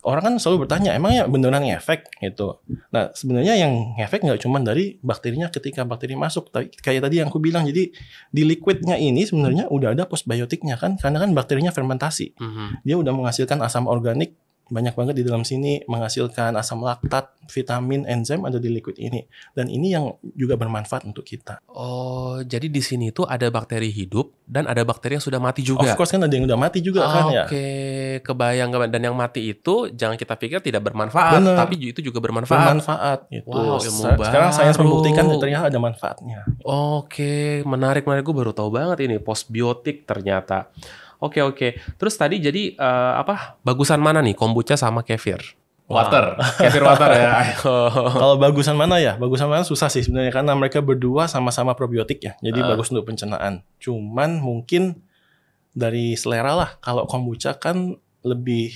orang kan selalu bertanya emangnya beneran ngefek gitu. Nah sebenarnya yang ngefek nggak cuma dari bakterinya ketika bakteri masuk, tapi kayak tadi yang aku bilang jadi di liquidnya ini sebenarnya udah ada postbiotiknya kan, karena kan bakterinya fermentasi, mm -hmm. dia udah menghasilkan asam organik banyak banget di dalam sini menghasilkan asam laktat, vitamin, enzim ada di liquid ini. Dan ini yang juga bermanfaat untuk kita. Oh, jadi di sini itu ada bakteri hidup dan ada bakteri yang sudah mati juga. Of course kan ada yang sudah mati juga oh, kan ya. Oke, kebayang kebayang dan yang mati itu jangan kita pikir tidak bermanfaat, Bener. tapi itu juga bermanfaat. Bermanfaat itu. Wow, ilmu Sekarang saya membuktikan ternyata ada manfaatnya. Oke, menarik menarik gue baru tahu banget ini postbiotik ternyata. Oke okay, oke. Okay. Terus tadi jadi uh, apa? Bagusan mana nih kombucha sama kefir? Water, wow. kefir water ya. <laughs> Kalau bagusan mana ya? Bagusan mana susah sih sebenarnya karena mereka berdua sama-sama probiotik ya. Jadi uh. bagus untuk pencernaan. Cuman mungkin dari selera lah. Kalau kombucha kan lebih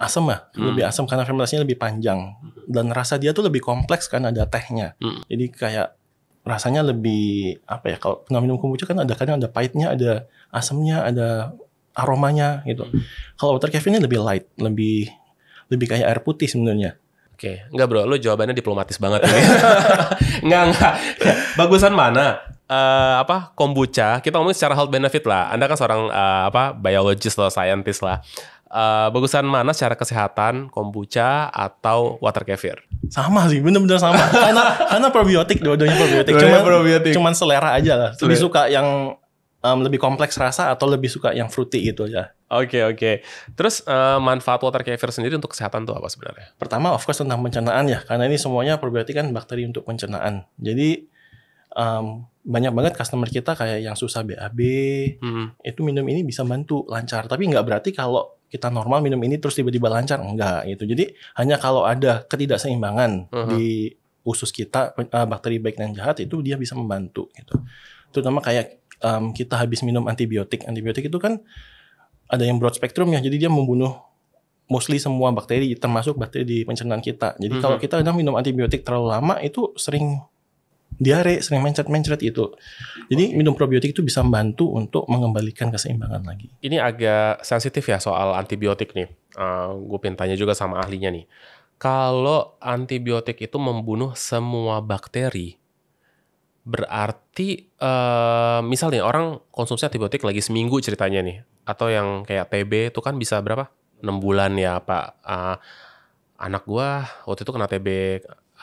asam ya, hmm. lebih asam karena fermentasinya lebih panjang dan rasa dia tuh lebih kompleks karena ada tehnya. Hmm. Jadi kayak rasanya lebih apa ya kalau pernah minum kombucha kan ada kadang ada pahitnya ada asamnya ada aromanya gitu kalau water cafe ini lebih light lebih lebih kayak air putih sebenarnya Oke, okay. enggak bro, lo jawabannya diplomatis banget ini. <laughs> nggak nggak Bagusan mana? Uh, apa kombucha? Kita ngomongin secara health benefit lah. Anda kan seorang uh, apa biologist lah, scientist lah. Eh, bagusan mana secara kesehatan, kombucha atau water kefir? Sama sih, bener-bener sama. <laughs> karena karena probiotik, dua-duanya probiotik. cuma probiotik. cuman selera aja lah. Lebih suka yang um, lebih kompleks rasa atau lebih suka yang fruity gitu aja. Oke okay, oke. Okay. Terus uh, manfaat water kefir sendiri untuk kesehatan tuh apa sebenarnya? Pertama of course tentang pencernaan ya, karena ini semuanya probiotik kan bakteri untuk pencernaan. Jadi um, banyak banget customer kita kayak yang susah BAB, hmm. itu minum ini bisa bantu lancar. Tapi nggak berarti kalau kita normal minum ini terus tiba-tiba lancar enggak gitu. Jadi hanya kalau ada ketidakseimbangan uh-huh. di usus kita uh, bakteri baik dan jahat itu dia bisa membantu gitu. Terutama kayak um, kita habis minum antibiotik. Antibiotik itu kan ada yang broad spectrum ya. Jadi dia membunuh mostly semua bakteri termasuk bakteri di pencernaan kita. Jadi uh-huh. kalau kita kadang minum antibiotik terlalu lama itu sering diare, sering mencret-mencret itu, Jadi okay. minum probiotik itu bisa membantu untuk mengembalikan keseimbangan lagi. Ini agak sensitif ya soal antibiotik nih. Uh, eh, gue pengen tanya juga sama ahlinya nih. Kalau antibiotik itu membunuh semua bakteri, berarti uh, misalnya orang konsumsi antibiotik lagi seminggu ceritanya nih, atau yang kayak TB itu kan bisa berapa? 6 bulan ya Pak. Uh, anak gue waktu itu kena TB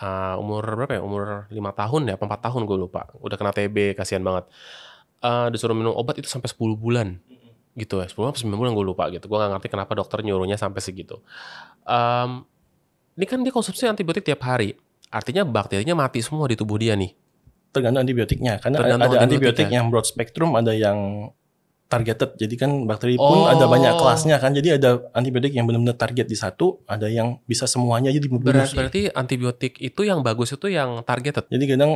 uh, umur berapa ya umur lima tahun ya empat tahun gue lupa udah kena TB kasihan banget uh, disuruh minum obat itu sampai 10 bulan gitu ya 10 bulan 9 bulan gue lupa gitu gue gak ngerti kenapa dokter nyuruhnya sampai segitu um, ini kan dia konsumsi antibiotik tiap hari artinya bakterinya mati semua di tubuh dia nih tergantung antibiotiknya karena tergantung ada antibiotik, antibiotik yang broad spectrum ada yang targeted. Jadi kan bakteri pun oh. ada banyak kelasnya kan. Jadi ada antibiotik yang benar-benar target di satu, ada yang bisa semuanya jadi dibunuh. Berarti, berarti antibiotik itu yang bagus itu yang targeted. Jadi kadang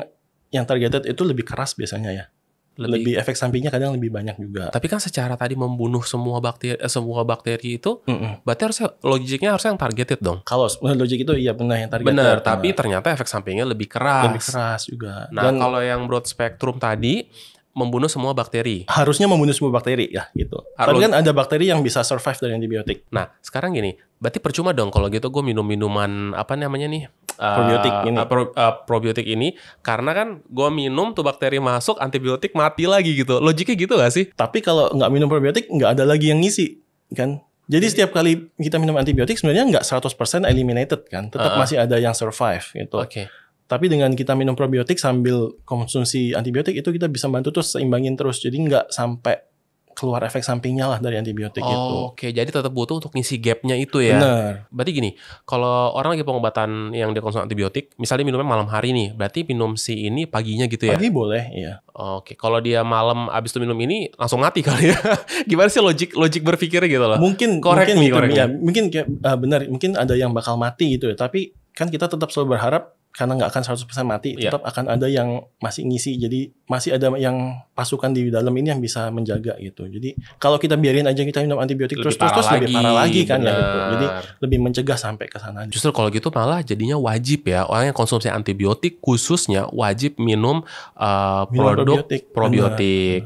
yang targeted itu lebih keras biasanya ya. Lebih, lebih efek sampingnya kadang lebih banyak juga. Tapi kan secara tadi membunuh semua bakteri eh, semua bakteri itu, mm -mm. berarti harusnya logiknya harusnya yang targeted dong. Kalau eh, logik itu iya benar yang targeted. Benar, nah. tapi ternyata efek sampingnya lebih keras. Lebih keras juga. Nah, Dan, kalau yang broad spectrum tadi membunuh semua bakteri. Harusnya membunuh semua bakteri ya gitu. Harus. Tapi kan ada bakteri yang bisa survive dari antibiotik. Nah, sekarang gini, berarti percuma dong kalau gitu gue minum minuman apa namanya nih? Eh, probiotik ini. Uh, pro, uh, probiotik ini karena kan gue minum tuh bakteri masuk antibiotik mati lagi gitu logiknya gitu gak sih tapi kalau nggak minum probiotik nggak ada lagi yang ngisi kan jadi setiap kali kita minum antibiotik sebenarnya nggak 100% eliminated kan tetap uh -uh. masih ada yang survive gitu oke okay. Tapi dengan kita minum probiotik sambil konsumsi antibiotik itu kita bisa bantu terus seimbangin terus. Jadi nggak sampai keluar efek sampingnya lah dari antibiotik oh, itu. Oke, okay. jadi tetap butuh untuk ngisi gapnya itu ya. Benar. Berarti gini, kalau orang lagi pengobatan yang dia konsumsi antibiotik, misalnya minumnya malam hari nih, berarti minum si ini paginya gitu ya? Pagi boleh, iya. Oke, okay. kalau dia malam abis itu minum ini langsung mati <laughs> kali ya? Gimana sih logik logik berpikirnya gitu loh? Mungkin, correct gitu ya. mungkin, me, correct ya, mungkin uh, ah, benar, mungkin ada yang bakal mati gitu ya. Tapi kan kita tetap selalu berharap karena nggak akan 100% mati, yeah. tetap akan ada yang masih ngisi. Jadi masih ada yang pasukan di dalam ini yang bisa menjaga gitu. Jadi kalau kita biarin aja kita minum antibiotik terus terus, lebih parah lagi kan ya gitu. Jadi lebih mencegah sampai ke sana. Justru kalau gitu malah jadinya wajib ya orang yang konsumsi antibiotik khususnya wajib minum, uh, minum produk probiotik. probiotik.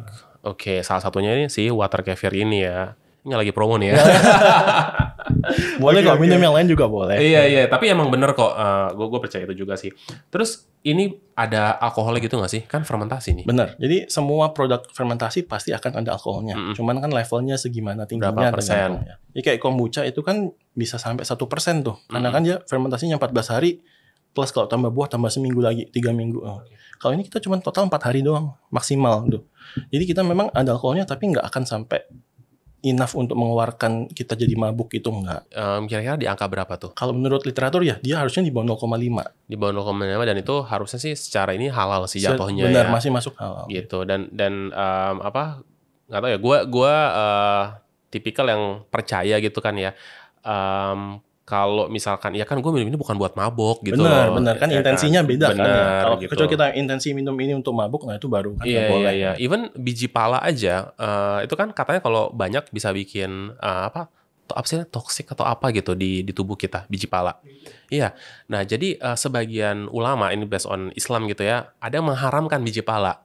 Oke, salah satunya ini si water kefir ini ya. Ini lagi promo nih ya. boleh <laughs> okay, kok, minum yang lain juga boleh. Iya, iya. Tapi emang bener kok. Uh, eh, gue percaya itu juga sih. Terus ini ada alkoholnya gitu gak sih? Kan fermentasi nih. Bener. Jadi semua produk fermentasi pasti akan ada alkoholnya. Mm -hmm. Cuman kan levelnya segimana tingginya. Berapa persen? Ini kayak kombucha itu kan bisa sampai satu persen tuh. Karena mm -hmm. kan dia fermentasinya 14 hari. Plus kalau tambah buah tambah seminggu lagi. Tiga minggu. Oh. Kalau ini kita cuma total empat hari doang maksimal tuh. Jadi kita memang ada alkoholnya tapi nggak akan sampai enough untuk mengeluarkan kita jadi mabuk itu enggak. Um, kira-kira di angka berapa tuh? Kalau menurut literatur ya dia harusnya di bawah 0,5. Di bawah 0,5 dan itu harusnya sih secara ini halal sih jatuhnya. Benar, ya. masih masuk halal. Gitu dan dan um, apa Enggak tahu ya. Gua gua uh, tipikal yang percaya gitu kan ya. Um, kalau misalkan ya kan gue minum ini bukan buat mabok gitu Benar-benar kan, iya kan? kan ya intensinya kan? beda bener, kan. Kalau gitu. kecuali kita intensi minum ini untuk mabuk, nah itu baru kan yeah, iya, boleh. Iya, yeah, kan. Even biji pala aja uh, itu kan katanya kalau banyak bisa bikin uh, apa apa sih toksik atau apa gitu di di tubuh kita biji pala. Iya. Nah, jadi uh, sebagian ulama ini based on Islam gitu ya, ada yang mengharamkan biji pala.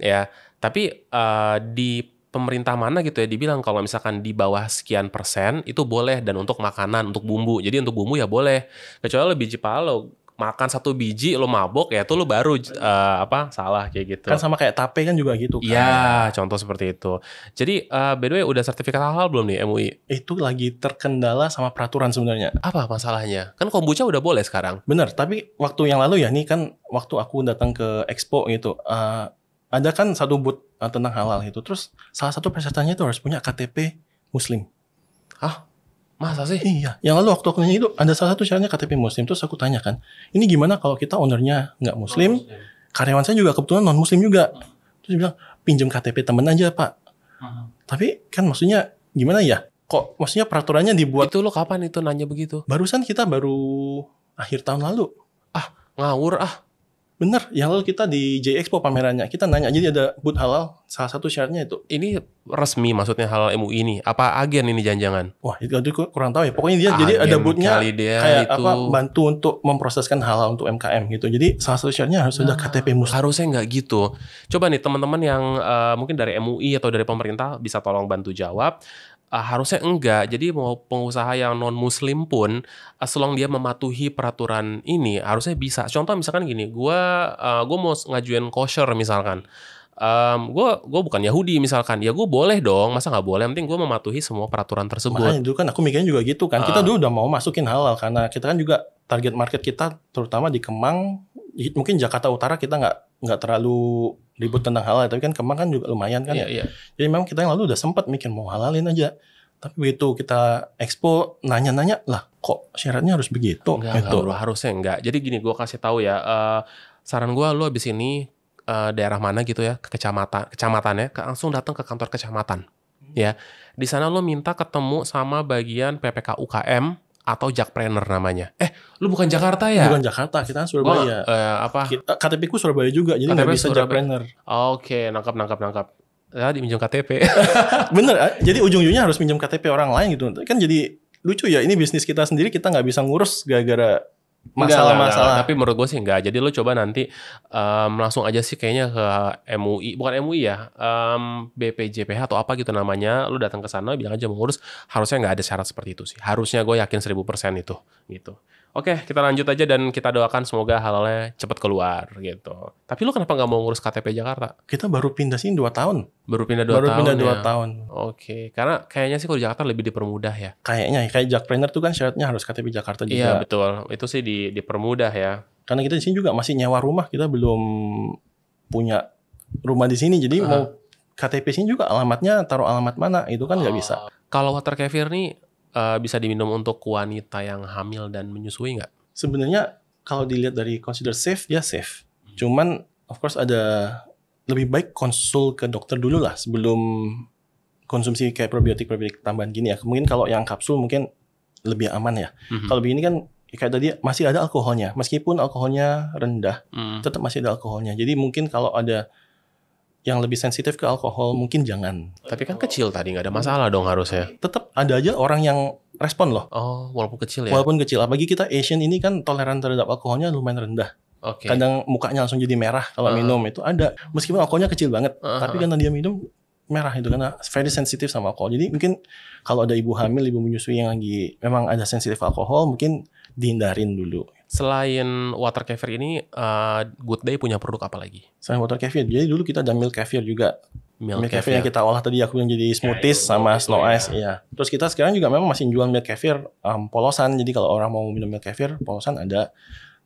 Ya, tapi uh, di pemerintah mana gitu ya dibilang kalau misalkan di bawah sekian persen itu boleh dan untuk makanan untuk bumbu jadi untuk bumbu ya boleh kecuali lebih lo makan satu biji lo mabok ya itu lo baru uh, apa salah kayak gitu kan sama kayak tape kan juga gitu kan ya contoh seperti itu jadi uh, by the way udah sertifikat halal belum nih MUI itu lagi terkendala sama peraturan sebenarnya apa masalahnya kan kombucha udah boleh sekarang bener tapi waktu yang lalu ya nih kan waktu aku datang ke expo gitu uh, ada kan satu booth uh, tentang halal itu. Terus salah satu pesertanya itu harus punya KTP Muslim. Ah, Masa sih? Iya. Yang lalu waktu aku nanya itu ada salah satu caranya KTP Muslim. Terus aku tanya kan, ini gimana kalau kita ownernya nggak Muslim, oh, karyawan saya juga kebetulan non Muslim juga. Terus dia bilang pinjam KTP temen aja pak. uh Tapi kan maksudnya gimana ya? Kok maksudnya peraturannya dibuat? Itu lo kapan itu nanya begitu? Barusan kita baru akhir tahun lalu. Ah ngawur ah Bener, ya lalu kita di J Expo pamerannya. Kita nanya, jadi ada boot halal, salah satu syaratnya itu. Ini resmi maksudnya halal MUI ini? Apa agen ini jangan-jangan? Wah, itu aku kurang tahu ya. Pokoknya dia agen jadi ada boothnya kayak itu... apa, bantu untuk memproseskan halal untuk MKM gitu. Jadi salah satu syaratnya harus nah, ada ah, KTP muslim. Harusnya nggak gitu. Coba nih teman-teman yang uh, mungkin dari MUI atau dari pemerintah bisa tolong bantu jawab. Uh, harusnya enggak. Jadi mau pengusaha yang non muslim pun as long dia mematuhi peraturan ini harusnya bisa. Contoh misalkan gini, gue uh, ah, gua mau ngajuin kosher misalkan. Um, mmm, gue gue bukan Yahudi misalkan ya gue boleh dong masa nggak boleh penting gue mematuhi semua peraturan tersebut makanya dulu kan aku mikirnya juga gitu kan uh. kita ah. dulu udah mau masukin halal karena kita kan juga target market kita terutama di Kemang mungkin Jakarta Utara kita nggak nggak terlalu ribut tentang halal tapi kan kemang kan juga lumayan kan yeah, ya. Yeah. Jadi memang kita yang lalu udah sempat mikir mau halalin aja. Tapi begitu kita expo nanya-nanya lah kok syaratnya harus begitu. Enggak, gitu. enggak harusnya enggak. Jadi gini gue kasih tahu ya uh, saran gue lu abis ini uh, daerah mana gitu ya ke kecamatan kecamatannya langsung datang ke kantor kecamatan ya. Di sana lo minta ketemu sama bagian PPK UKM atau Jakpreneur namanya. Eh, lu bukan Jakarta ya? Bukan Jakarta, kita kan oh, Surabaya. Oh, eh, apa? KTP ku Surabaya juga, jadi nggak bisa Jakpreneur. Oke, nangkap, nangkap, nangkap. Ya, diminjam KTP. <laughs> Bener, eh, jadi ujung-ujungnya harus minjem KTP orang lain gitu. Kan jadi lucu ya, ini bisnis kita sendiri kita nggak bisa ngurus gara-gara masalah-masalah. Tapi menurut gue sih enggak. Jadi lo coba nanti um, langsung aja sih kayaknya ke MUI, bukan MUI ya, um, BPJPH atau apa gitu namanya. Lo datang ke sana bilang aja mau ngurus. Harusnya nggak ada syarat seperti itu sih. Harusnya gue yakin seribu persen itu gitu. Oke, kita lanjut aja dan kita doakan semoga halalnya cepat keluar gitu. Tapi lu kenapa nggak mau ngurus KTP Jakarta? Kita baru pindah sini 2 tahun. Baru pindah 2 tahun. Baru pindah 2 ya. tahun. Oke, karena kayaknya sih kalau Jakarta lebih dipermudah ya. Kayaknya kayak Jackpreneur tuh kan syaratnya harus KTP Jakarta iya, juga. Iya, betul. Itu sih di dipermudah ya. Karena kita di sini juga masih nyewa rumah, kita belum punya rumah di sini. Jadi uh. mau KTP sini juga alamatnya taruh alamat mana, itu kan nggak oh. bisa. Kalau Water Kefir nih uh, bisa diminum untuk wanita yang hamil dan menyusui nggak? Sebenarnya kalau dilihat dari consider safe ya safe. Hmm. Cuman of course ada lebih baik konsul ke dokter dulu lah sebelum konsumsi kayak probiotik probiotik tambahan gini ya. Mungkin kalau yang kapsul mungkin lebih aman ya. hmm Kalau begini kan ya kayak tadi masih ada alkoholnya, meskipun alkoholnya rendah, hmm. tetap masih ada alkoholnya. Jadi mungkin kalau ada yang lebih sensitif ke alkohol mungkin jangan. Tapi kan kecil tadi nggak ada masalah dong harusnya. Tetap ada aja orang yang respon loh. Oh, walaupun kecil ya. Walaupun kecil, apalagi kita Asian ini kan toleran terhadap alkoholnya lumayan rendah. Okay. Kadang mukanya langsung jadi merah kalau uh -huh. minum itu ada. Meskipun alkoholnya kecil banget, uh -huh. tapi karena dia minum merah itu karena very sensitif sama alkohol. Jadi mungkin kalau ada ibu hamil, ibu menyusui yang lagi memang ada sensitif alkohol, mungkin dihindarin dulu Selain water kefir ini, uh, Good Day punya produk apa lagi? Selain water kefir, jadi dulu kita ada milk kefir juga. Milk, milk kefir yang ya? kita olah tadi aku yang jadi ya, smoothies ya, sama snow ya. ice, iya. Terus kita sekarang juga memang masih jual milk kefir um, polosan. Jadi kalau orang mau minum milk kefir, polosan ada.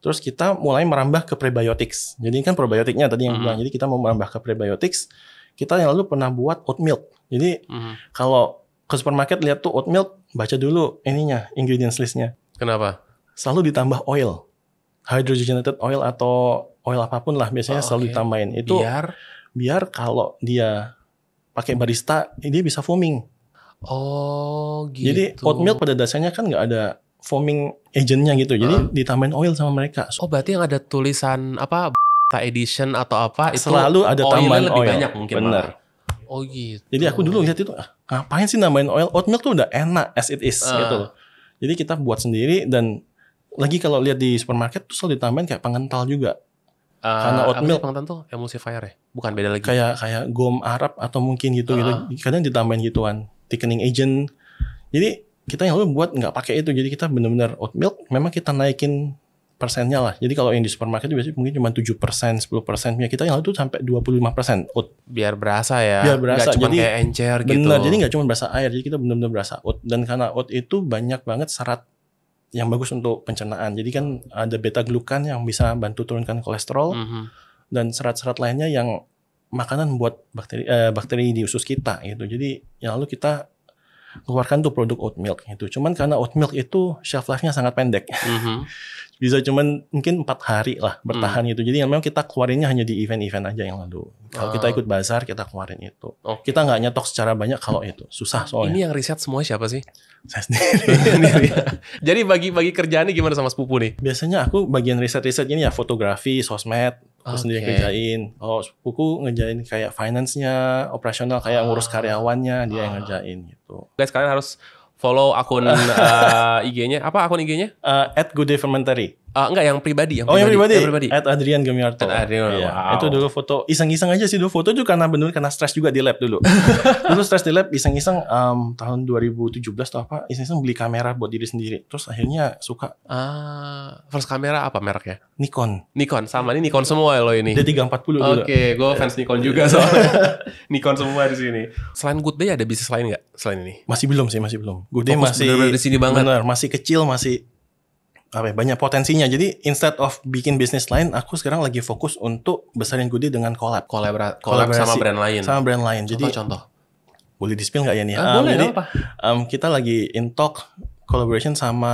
Terus kita mulai merambah ke prebiotics. Jadi kan probiotiknya tadi yang mm -hmm. bilang. Jadi kita mau merambah ke prebiotics. Kita yang lalu pernah buat oat milk. Jadi mm -hmm. kalau ke supermarket lihat tuh oat milk, baca dulu ininya, ingredients listnya. Kenapa? selalu ditambah oil. Hydrogenated oil atau oil apapun lah biasanya oh, selalu okay. ditambahin. Itu biar biar kalau dia pakai barista dia bisa foaming. Oh, gitu. Jadi oat milk pada dasarnya kan nggak ada foaming agentnya gitu. Jadi ditambahin oil sama mereka. Oh, berarti yang ada tulisan apa edition atau apa itu selalu ada tambahan lebih oil. banyak mungkin. Bener. Oh gitu. Jadi aku dulu lihat itu ah, ngapain sih nambahin oil? Oatmeal tuh udah enak as it is uh. gitu. Jadi kita buat sendiri dan lagi kalau lihat di supermarket tuh selalu ditambahin kayak pengental juga. Uh, Karena eh, oatmeal pengental tuh emulsifier ya, bukan beda lagi. Kayak kayak gom Arab atau mungkin gitu gitu. Uh ah. -huh. Kadang ditambahin gituan, thickening agent. Jadi kita yang lalu buat nggak pakai itu, jadi kita benar-benar oatmeal memang kita naikin persennya lah. Jadi kalau yang di supermarket itu biasanya mungkin cuma 7 persen, 10 persen. Ya kita yang lalu tuh sampai 25 persen oat. Biar berasa ya. Biar berasa. Gak cuma jadi, kayak encer gitu. Benar, jadi nggak cuma berasa air. Jadi kita benar-benar berasa oat. Dan karena oat itu banyak banget serat yang bagus untuk pencernaan. Jadi kan ada beta glukan yang bisa bantu turunkan kolesterol mm -hmm. dan serat-serat lainnya yang makanan buat bakteri eh, bakteri di usus kita gitu. Jadi yang lalu kita keluarkan tuh produk oat milk itu. Cuman karena oat milk itu shelf life-nya sangat pendek. Mm -hmm. <laughs> bisa cuman mungkin empat hari lah hmm. bertahan hmm. gitu. Jadi yang memang kita keluarinnya hanya di event-event aja yang lalu. Kalau ah. kita ikut bazar kita keluarin itu. Okay. Kita nggak nyetok secara banyak kalau itu susah soalnya. Ini yang riset semua siapa sih? Saya sendiri. <laughs> Jadi bagi-bagi kerjaannya gimana sama sepupu nih? Biasanya aku bagian riset-riset ini ya fotografi, sosmed, aku sendiri okay. kerjain. Oh, sepupuku ngejain kayak finance-nya, operasional kayak ngurus ah. karyawannya, dia yang ngerjain gitu. Guys, kalian harus follow akun uh, <laughs> IG-nya apa akun IG-nya? Eh, at Good Day Fermentary. Uh, enggak yang pribadi yang oh, pribadi. yang pribadi. Yang pribadi. At Adrian Gemiarto. At Adrian. Iya. Wow. Itu dulu foto iseng-iseng aja sih dulu foto juga karena benar karena stres juga di lab dulu. terus <laughs> stres di lab iseng-iseng um, tahun 2017 atau apa iseng-iseng beli kamera buat diri sendiri. Terus akhirnya suka. Ah, uh, first kamera apa mereknya? Nikon. Nikon sama ini Nikon semua loh ini. D340 dulu. Oke, okay, gue iya. fans Nikon juga soalnya. <laughs> Nikon semua di sini. Selain Good Day ada bisnis lain nggak selain ini? Masih belum sih, masih belum. Good Day Fokus masih di sini banget. Bener, masih kecil, masih apa ya, banyak potensinya. Jadi instead of bikin bisnis lain, aku sekarang lagi fokus untuk besarin Goodie dengan collab, Kolabra sama brand lain. Sama brand lain. Jadi contoh. Boleh dispil nggak ya nih? Ah, um, boleh, jadi, apa? Um, kita lagi in talk collaboration sama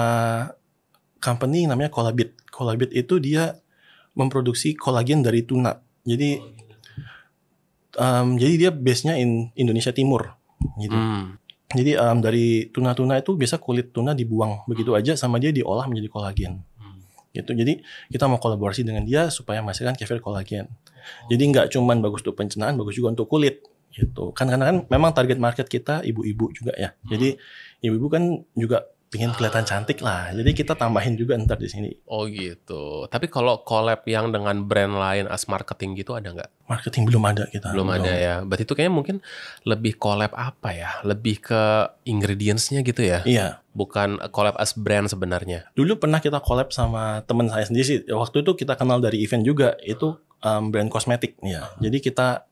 company namanya kolabit kolabit itu dia memproduksi kolagen dari tuna. Jadi um, jadi dia base-nya in Indonesia Timur. Gitu. Hmm. Jadi um, dari tuna-tuna itu biasa kulit tuna dibuang begitu hmm. aja sama dia diolah menjadi kolagen. Hmm. Gitu. Jadi kita mau kolaborasi dengan dia supaya menghasilkan kefir kolagen. Oh. Jadi nggak cuma bagus untuk pencernaan, bagus juga untuk kulit gitu. Kan karena kan memang target market kita ibu-ibu juga ya. Hmm. Jadi ibu-ibu kan juga pingin kelihatan cantik lah. Jadi kita tambahin juga ntar di sini. Oh gitu. Tapi kalau collab yang dengan brand lain as marketing gitu ada nggak? Marketing belum ada kita. Belum, belum ada ya. Berarti itu kayaknya mungkin lebih collab apa ya? Lebih ke ingredientsnya gitu ya? Iya. Bukan collab as brand sebenarnya. Dulu pernah kita collab sama teman saya sendiri sih. Waktu itu kita kenal dari event juga. Itu um, brand kosmetik. Ya. Hmm. Jadi kita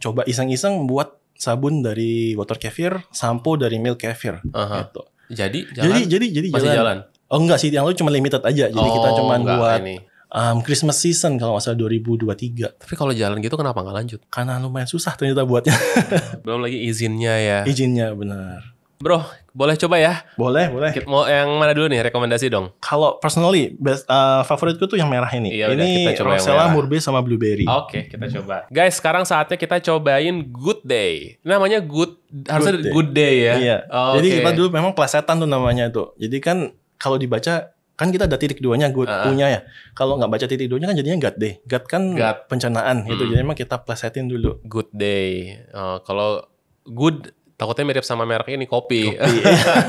coba iseng-iseng buat sabun dari water kefir, sampo dari milk kefir. Uh -huh. gitu jadi jalan. Jadi jadi jadi jalan. jalan. Oh enggak sih, yang lalu cuma limited aja. Jadi oh, kita cuma buat ini. Um, Christmas season kalau nggak salah 2023. Tapi kalau jalan gitu kenapa nggak lanjut? Karena lumayan susah ternyata buatnya. <laughs> Belum lagi izinnya ya. Izinnya benar. Bro, boleh coba ya? Boleh, boleh. Kita mau yang mana dulu nih rekomendasi dong? Kalau personally best, uh, favoritku tuh yang merah ini. Iya, ini kita coba Rosella, Murbe sama Blueberry. Oke, okay, kita hmm. coba. Guys, sekarang saatnya kita cobain Good Day. Namanya Good, harusnya Good Day, good day ya. Iya. Oh, Jadi okay. kita dulu memang plesetan tuh namanya tuh. Jadi kan kalau dibaca kan kita ada titik duanya good uh. Ah. punya ya kalau nggak baca titik duanya kan jadinya god day god kan god. pencernaan gitu hmm. jadi memang kita plesetin dulu good day uh, kalau good Takutnya mirip sama merek ini kopi. kopi.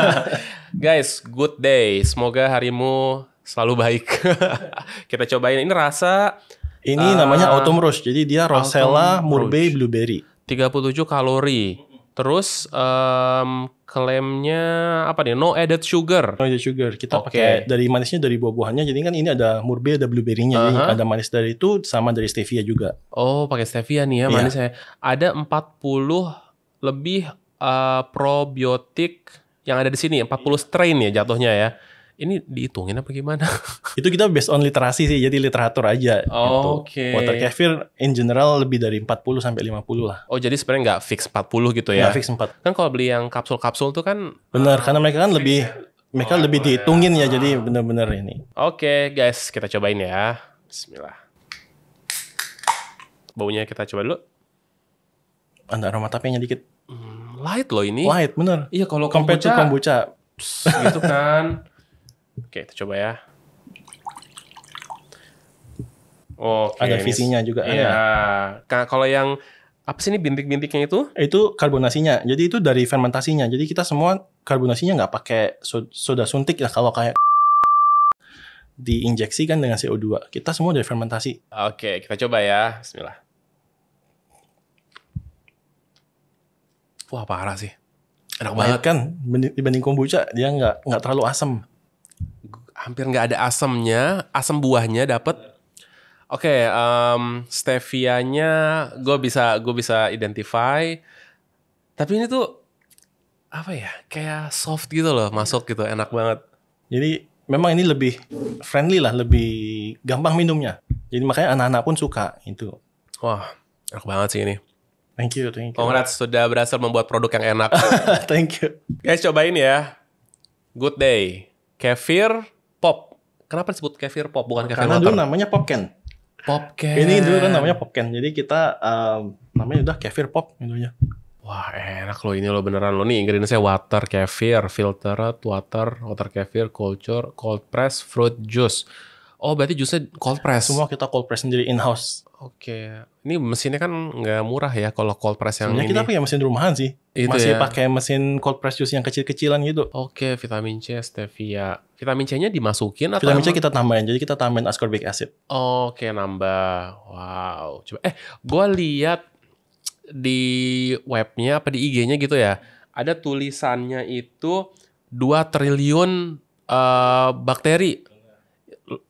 <laughs> Guys, good day. Semoga harimu selalu baik. <laughs> Kita cobain ini rasa ini uh, namanya eh, autumn rose. Jadi dia rosella, murbei, blueberry. 37 kalori. Terus um, klaimnya apa nih? No added sugar. No added sugar. Kita okay. pakai dari manisnya dari buah buahannya. Jadi kan ini ada murbei, ada blueberry-nya. Uh -huh. ada manis dari itu sama dari stevia juga. Oh, pakai stevia nih ya iya. manisnya. Yeah. Ada 40 lebih uh, probiotik yang ada di sini 40 iya. strain ya jatuhnya ya. Ini dihitungin apa gimana? <laughs> itu kita based on literasi sih, jadi literatur aja oh, gitu. Okay. Water kefir in general lebih dari 40 sampai 50 lah. Oh, jadi sebenarnya nggak fix 40 gitu ya. Nggak fix 4. Kan kalau beli yang kapsul-kapsul tuh kan Bener. uh, karena mereka kan lebih mereka oh, lebih iya. dihitungin ya, ya jadi benar-benar ini. Oke, okay, guys, kita cobain ya. Bismillah. Baunya kita coba dulu. Ada aroma tapenya dikit light loh ini. Light, bener. Iya kalau kombucha. kombucha. Pss, gitu kan. Oke, kita coba ya. Oke. Ada visinya juga. Iya. Ya. Kalau yang apa sih ini bintik-bintiknya itu? Itu karbonasinya. Jadi itu dari fermentasinya. Jadi kita semua karbonasinya nggak pakai soda suntik ya kalau kayak diinjeksikan dengan CO2. Kita semua dari fermentasi. Oke, kita coba ya. Bismillah. Wah parah sih. Enak banget kan dibanding kombucha dia nggak nggak terlalu asam. Hampir nggak ada asamnya, asam buahnya dapet. Oke, okay, um, stevianya gue bisa gue bisa identify. Tapi ini tuh apa ya? Kayak soft gitu loh, masuk gitu, enak banget. Jadi memang ini lebih friendly lah, lebih gampang minumnya. Jadi makanya anak-anak pun suka itu. Wah, enak banget sih ini. Thank you, thank you. Congrats sudah berhasil membuat produk yang enak. <laughs> thank you. Guys, cobain ya. Good Day. Kefir Pop. Kenapa disebut kefir pop bukan kefir Karena water? dulu namanya Popken. Popken. Ini dulu kan namanya Popken. Jadi kita um, namanya udah kefir pop menunya. Wah enak loh ini lo beneran lo nih ingredientsnya water kefir, filter, water, water kefir, culture, cold press, fruit juice. Oh berarti justru cold press. Semua kita cold press sendiri in house. Oke. Okay. Ini mesinnya kan nggak murah ya kalau cold press yang Sebenarnya ini. kita punya mesin rumahan sih. Itu Masih ya? pakai mesin cold press jus yang kecil-kecilan gitu. Oke, okay, vitamin C, stevia. Vitamin C-nya dimasukin atau Vitamin C kita tambahin. Jadi kita tambahin ascorbic acid. Oke, okay, nambah. Wow. Coba eh gue lihat di webnya apa di IG-nya gitu ya. Ada tulisannya itu 2 triliun uh, bakteri